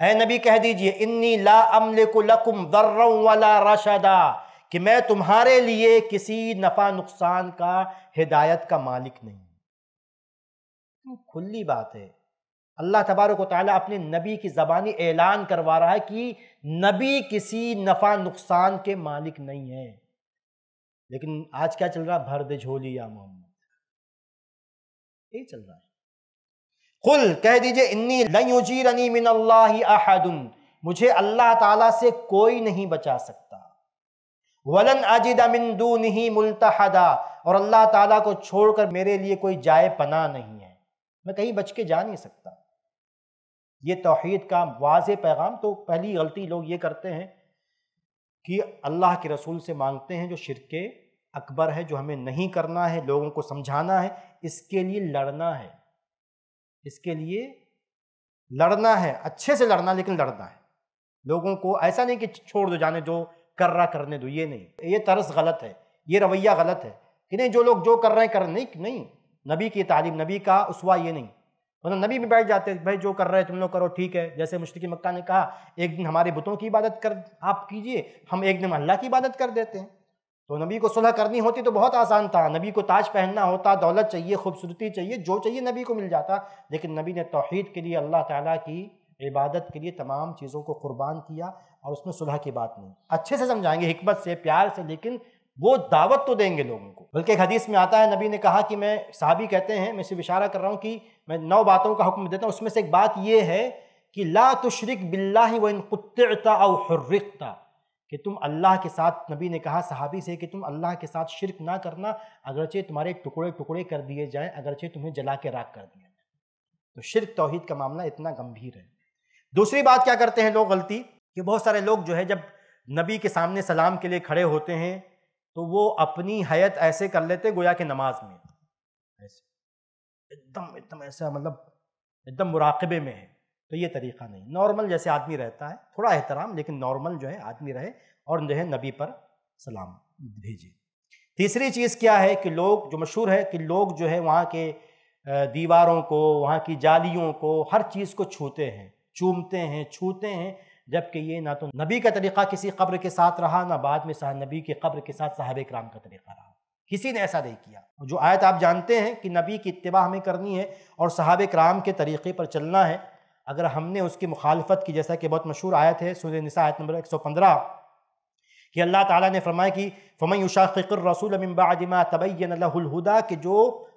है नबी कह दीजिए इन्नी ला अमल को लकुम दर्र वाला रशदा कि मैं तुम्हारे लिए किसी नफा नुकसान का हिदायत का मालिक नहीं तो खुली बात है अल्लाह तबारक ताली अपने नबी की ज़बानी ऐलान करवा रहा है कि नबी किसी नफ़ा नुकसान के मालिक नहीं है लेकिन आज क्या चल रहा है भरद झोली या मोहम्मद यही चल रहा है कुल कह दीजिए इन्नी लयूजीरनी मिन अल्लाहदन मुझे अल्लाह ताला से कोई नहीं बचा सकता वलन अजिद मिन दू नहीं मुलतहदा और अल्लाह ताला को छोड़कर मेरे लिए कोई जाए पना नहीं है मैं कहीं बच के जा नहीं सकता ये तोहद का वाज पैगाम तो पहली गलती लोग ये करते हैं कि अल्लाह के रसूल से मांगते हैं जो शिरक अकबर है जो हमें नहीं करना है लोगों को समझाना है इसके लिए लड़ना है इसके लिए लड़ना है अच्छे से लड़ना लेकिन लड़ना है लोगों को ऐसा नहीं कि छोड़ दो जाने जो कर रहा करने दो ये नहीं ये तरस गलत है ये रवैया गलत है कि नहीं जो लोग जो कर रहे हैं कर नहीं नहीं नबी की तालीम नबी का उसवा ये नहीं मतलब नबी भी बैठ जाते भाई जो कर रहे हैं तुम लोग करो ठीक है जैसे मुश्किल मक्का ने कहा एक दिन हमारे बुतों की इबादत कर आप कीजिए हम एक दिन अल्लाह की इबादत कर देते हैं तो नबी को सुलह करनी होती तो बहुत आसान था नबी को ताज पहनना होता दौलत चाहिए खूबसूरती चाहिए जो चाहिए नबी को मिल जाता लेकिन नबी ने तोहद के लिए अल्लाह ताला की इबादत के लिए तमाम चीज़ों को कुर्बान किया और उसमें सुलह की बात नहीं अच्छे से समझाएंगे हमत से प्यार से लेकिन वो दावत तो देंगे लोगों को बल्कि एक हदीस में आता है नबी ने कहा कि मैं साहबी कहते हैं मैं सिर्फ इशारा कर रहा हूँ कि मैं नौ बातों का हुक्म देता हूँ उसमें से एक बात यह है कि ला तो शरिक बिल्ला व इन कुत्ता और कि तुम अल्लाह के साथ नबी ने कहा सहाबी से कि तुम अल्लाह के साथ शिरक ना करना अगरचे तुम्हारे टुकड़े टुकड़े कर दिए जाएं अगरचे तुम्हें जला के राख कर दिया जाए तो शिरक तोहहीद का मामला इतना गंभीर है दूसरी बात क्या करते हैं लोग गलती कि बहुत सारे लोग जो है जब नबी के सामने सलाम के लिए खड़े होते हैं तो वो अपनी हयत ऐसे कर लेते गोया के नमाज में ऐसे एकदम एकदम ऐसा मतलब एकदम मुराकबे में है तो ये तरीका नहीं नॉर्मल जैसे आदमी रहता है थोड़ा एहतराम लेकिन नॉर्मल जो है आदमी रहे और जो है नबी पर सलाम भेजे तीसरी चीज़ क्या है कि लोग जो मशहूर है कि लोग जो है वहाँ के दीवारों को वहाँ की जालियों को हर चीज़ को छूते हैं चूमते हैं छूते हैं जबकि ये ना तो नबी का तरीक़ा किसी कब्र के साथ रहा ना बाद में नबी के कब्र के साथ साहब कराम का तरीक़ा रहा किसी ने ऐसा नहीं किया जो आयत आप जानते हैं कि नबी की इतबा हमें करनी है और साहब कराम के तरीक़े पर चलना है अगर हमने उसकी मुखालफत की जैसा कि बहुत मशहूर आयत है सूर्य निसा आयत नंबर एक सौ पंद्रह कि अल्लाह ताला ने फरमाया कि फ़मई शाक़िर रसूल अम्बादिमा तबैन लहुलहुदा कि जो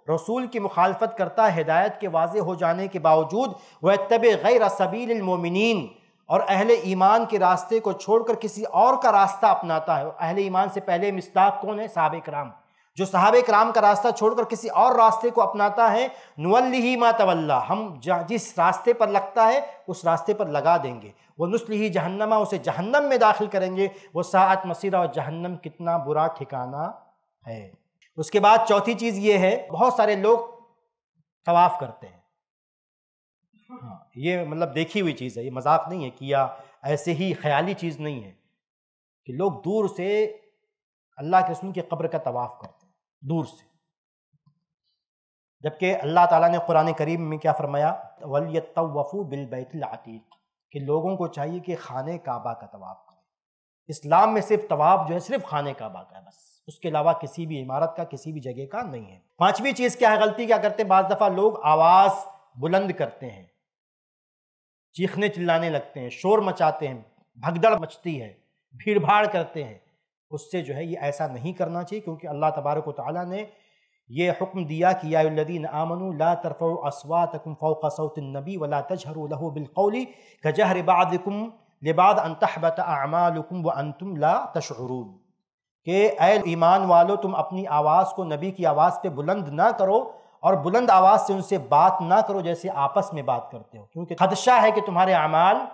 रसूल की मुखालफत करता है हिदायत के वाज हो जाने के बावजूद वह तब गैर सबीलमिन और अहल ईमान के रास्ते को छोड़कर किसी और का रास्ता अपनाता है अहल ईमान से पहले मिस्ताक कौन है साहब कराम जो साहब कराम का रास्ता छोड़कर किसी और रास्ते को अपनाता है नवल्ली ही मातवल्ला हम जिस रास्ते पर लगता है उस रास्ते पर लगा देंगे वह नुस्ली ही जहन्नमा उसे जहन्नम में दाखिल करेंगे वो सात मसीरा और जहन्नम कितना बुरा ठिकाना है उसके बाद चौथी चीज़ ये है बहुत सारे लोग तवाफ़ करते हैं हाँ ये मतलब देखी हुई चीज़ है ये मजाक नहीं है कि या ऐसे ही ख्याली चीज़ नहीं है कि लोग दूर से अल्लाह के रसूल की कब्र का तवाफ़ करते हैं दूर से जबकि अल्लाह ताला ने कुरान करीम में क्या फरमाया बिल बिलबैतलातीक कि लोगों को चाहिए कि खाने काबा का तवाफ़ करें इस्लाम में सिर्फ तवाफ़ जो है सिर्फ खाने काबा का है बस उसके अलावा किसी भी इमारत का किसी भी जगह का नहीं है पांचवी चीज़ क्या है गलती क्या करते हैं बज़ दफ़ा लोग आवाज़ बुलंद करते हैं चीखने चिल्लाने लगते हैं शोर मचाते हैं भगदड़ मचती है भीड़ भाड़ करते हैं उससे जो है ये ऐसा नहीं करना चाहिए क्योंकि अल्लाह तबारक ताली ने ये हुक्म दिया कि यादीन आमन ला तरफ़ असवा तकम फ़ौक़ नबी वला तजहर लहू बिलकौली कजहर बादकुम लिबाद अनतहबत आमालकुम व अनतुम ला तशरून के ऐमान वालो तुम अपनी आवाज़ को नबी की आवाज़ पर बुलंद ना करो और बुलंद आवाज़ से उनसे बात ना करो जैसे आपस में बात करते हो क्योंकि खदशा है कि तुम्हारे अमाल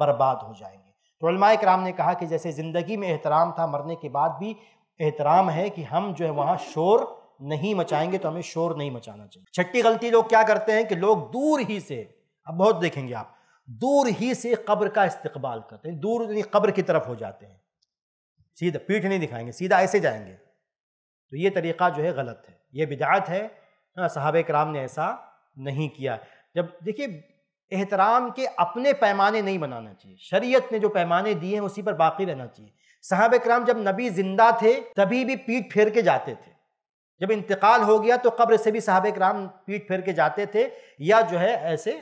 बर्बाद हो जाएंगे तो कराम ने कहा कि जैसे ज़िंदगी में एहतराम था मरने के बाद भी एहतराम है कि हम जो है वहाँ शोर नहीं मचाएंगे तो हमें शोर नहीं मचाना चाहिए छठी गलती लोग क्या करते हैं कि लोग दूर ही से अब बहुत देखेंगे आप दूर ही से कब्र का इस्तकबाल करते हैं दूर कब्र की तरफ हो जाते हैं सीधा पीठ नहीं दिखाएंगे सीधा ऐसे जाएंगे तो ये तरीक़ा जो है गलत है ये बिदात है साहब कराम ने ऐसा नहीं किया जब देखिए एहतराम के अपने पैमाने नहीं बनाना चाहिए शरीयत ने जो पैमाने दिए हैं उसी पर बाकी रहना चाहिए साहब कराम जब नबी जिंदा थे तभी भी पीठ फेर के जाते थे जब इंतकाल हो गया तो कब्र से भी साहब कराम पीठ फेर के जाते थे या जो है ऐसे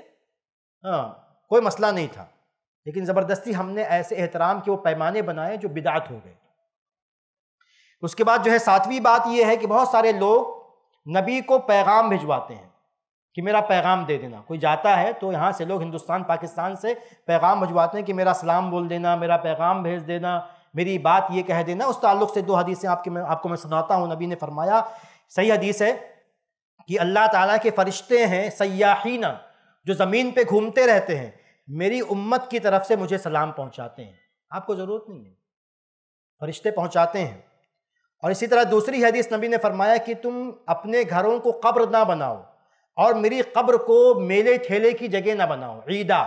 हाँ कोई मसला नहीं था लेकिन ज़बरदस्ती हमने ऐसे एहतराम के वो पैमाने बनाए जो बिदात हो गए उसके बाद जो है सातवीं बात यह है कि बहुत सारे लोग नबी को पैगाम भिजवाते हैं कि मेरा पैगाम दे देना कोई जाता है तो यहाँ से लोग हिंदुस्तान पाकिस्तान से पैगाम भिजवाते हैं कि मेरा सलाम बोल देना मेरा पैगाम भेज देना मेरी बात ये कह देना उस ताल्लुक से दो हदीसें आपके मैं आपको मैं सुनाता हूँ नबी ने फरमाया सही हदीस है कि अल्लाह ताला के फरिश्ते हैं सयाहीना जो ज़मीन पे घूमते रहते हैं मेरी उम्मत की तरफ से मुझे सलाम पहुँचाते हैं आपको ज़रूरत नहीं है फरिश्ते पहुँचाते हैं और इसी तरह दूसरी हदीस नबी ने फरमाया कि तुम अपने घरों को कब्र ना बनाओ और मेरी कब्र को मेले ठेले की जगह ना बनाओ ईदा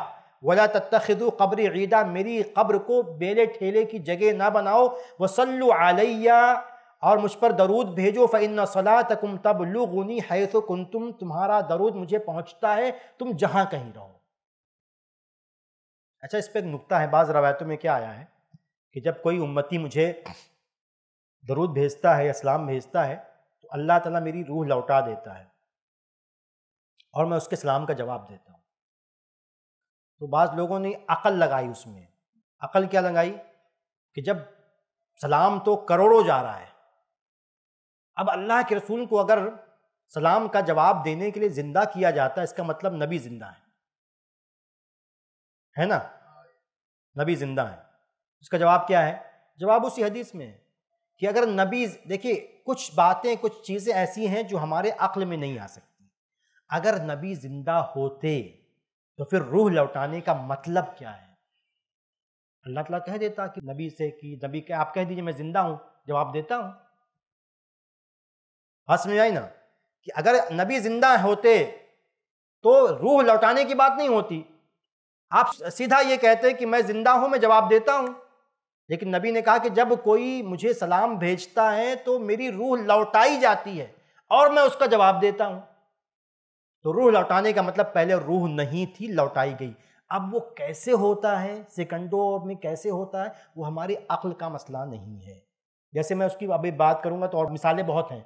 वला तत्खु कब्र ईदा मेरी कब्र को मेले ठेले की जगह ना बनाओ वसल्लु आलैया और मुझ पर दरूद भेजो फ़िन सला तकुम तब लुगनी है तो तुम्हारा दरूद मुझे पहुँचता है तुम जहाँ कहीं रहो अच्छा इस पर एक नुकता है बाज़ रवायतों में क्या आया है कि जब कोई उम्मती मुझे दरूद भेजता है या सलाम भेजता है तो अल्लाह ताला मेरी रूह लौटा देता है और मैं उसके सलाम का जवाब देता हूँ तो बाज़ लोगों ने अकल लगाई उसमें अकल क्या लगाई कि जब सलाम तो करोड़ों जा रहा है अब अल्लाह के रसूल को अगर सलाम का जवाब देने के लिए ज़िंदा किया जाता है इसका मतलब नबी ज़िंदा है है ना हाँ। नबी ज़िंदा है उसका जवाब क्या है जवाब उसी हदीस में है कि अगर नबी देखिए कुछ बातें कुछ चीज़ें ऐसी हैं जो हमारे अक्ल में नहीं आ सकती अगर नबी जिंदा होते तो फिर रूह लौटाने का मतलब क्या है अल्लाह तला कह देता कि नबी से कि नबी क्या आप कह दीजिए मैं जिंदा हूं जवाब देता हूं बात समझ आई ना कि अगर नबी जिंदा होते तो रूह लौटाने की बात नहीं होती आप सीधा ये कहते कि मैं जिंदा हूं मैं जवाब देता हूं लेकिन नबी ने कहा कि जब कोई मुझे सलाम भेजता है तो मेरी रूह लौटाई जाती है और मैं उसका जवाब देता हूं तो रूह लौटाने का मतलब पहले रूह नहीं थी लौटाई गई अब वो कैसे होता है सेकंडों में कैसे होता है वो हमारी अक्ल का मसला नहीं है जैसे मैं उसकी अभी बात करूंगा तो और मिसालें बहुत हैं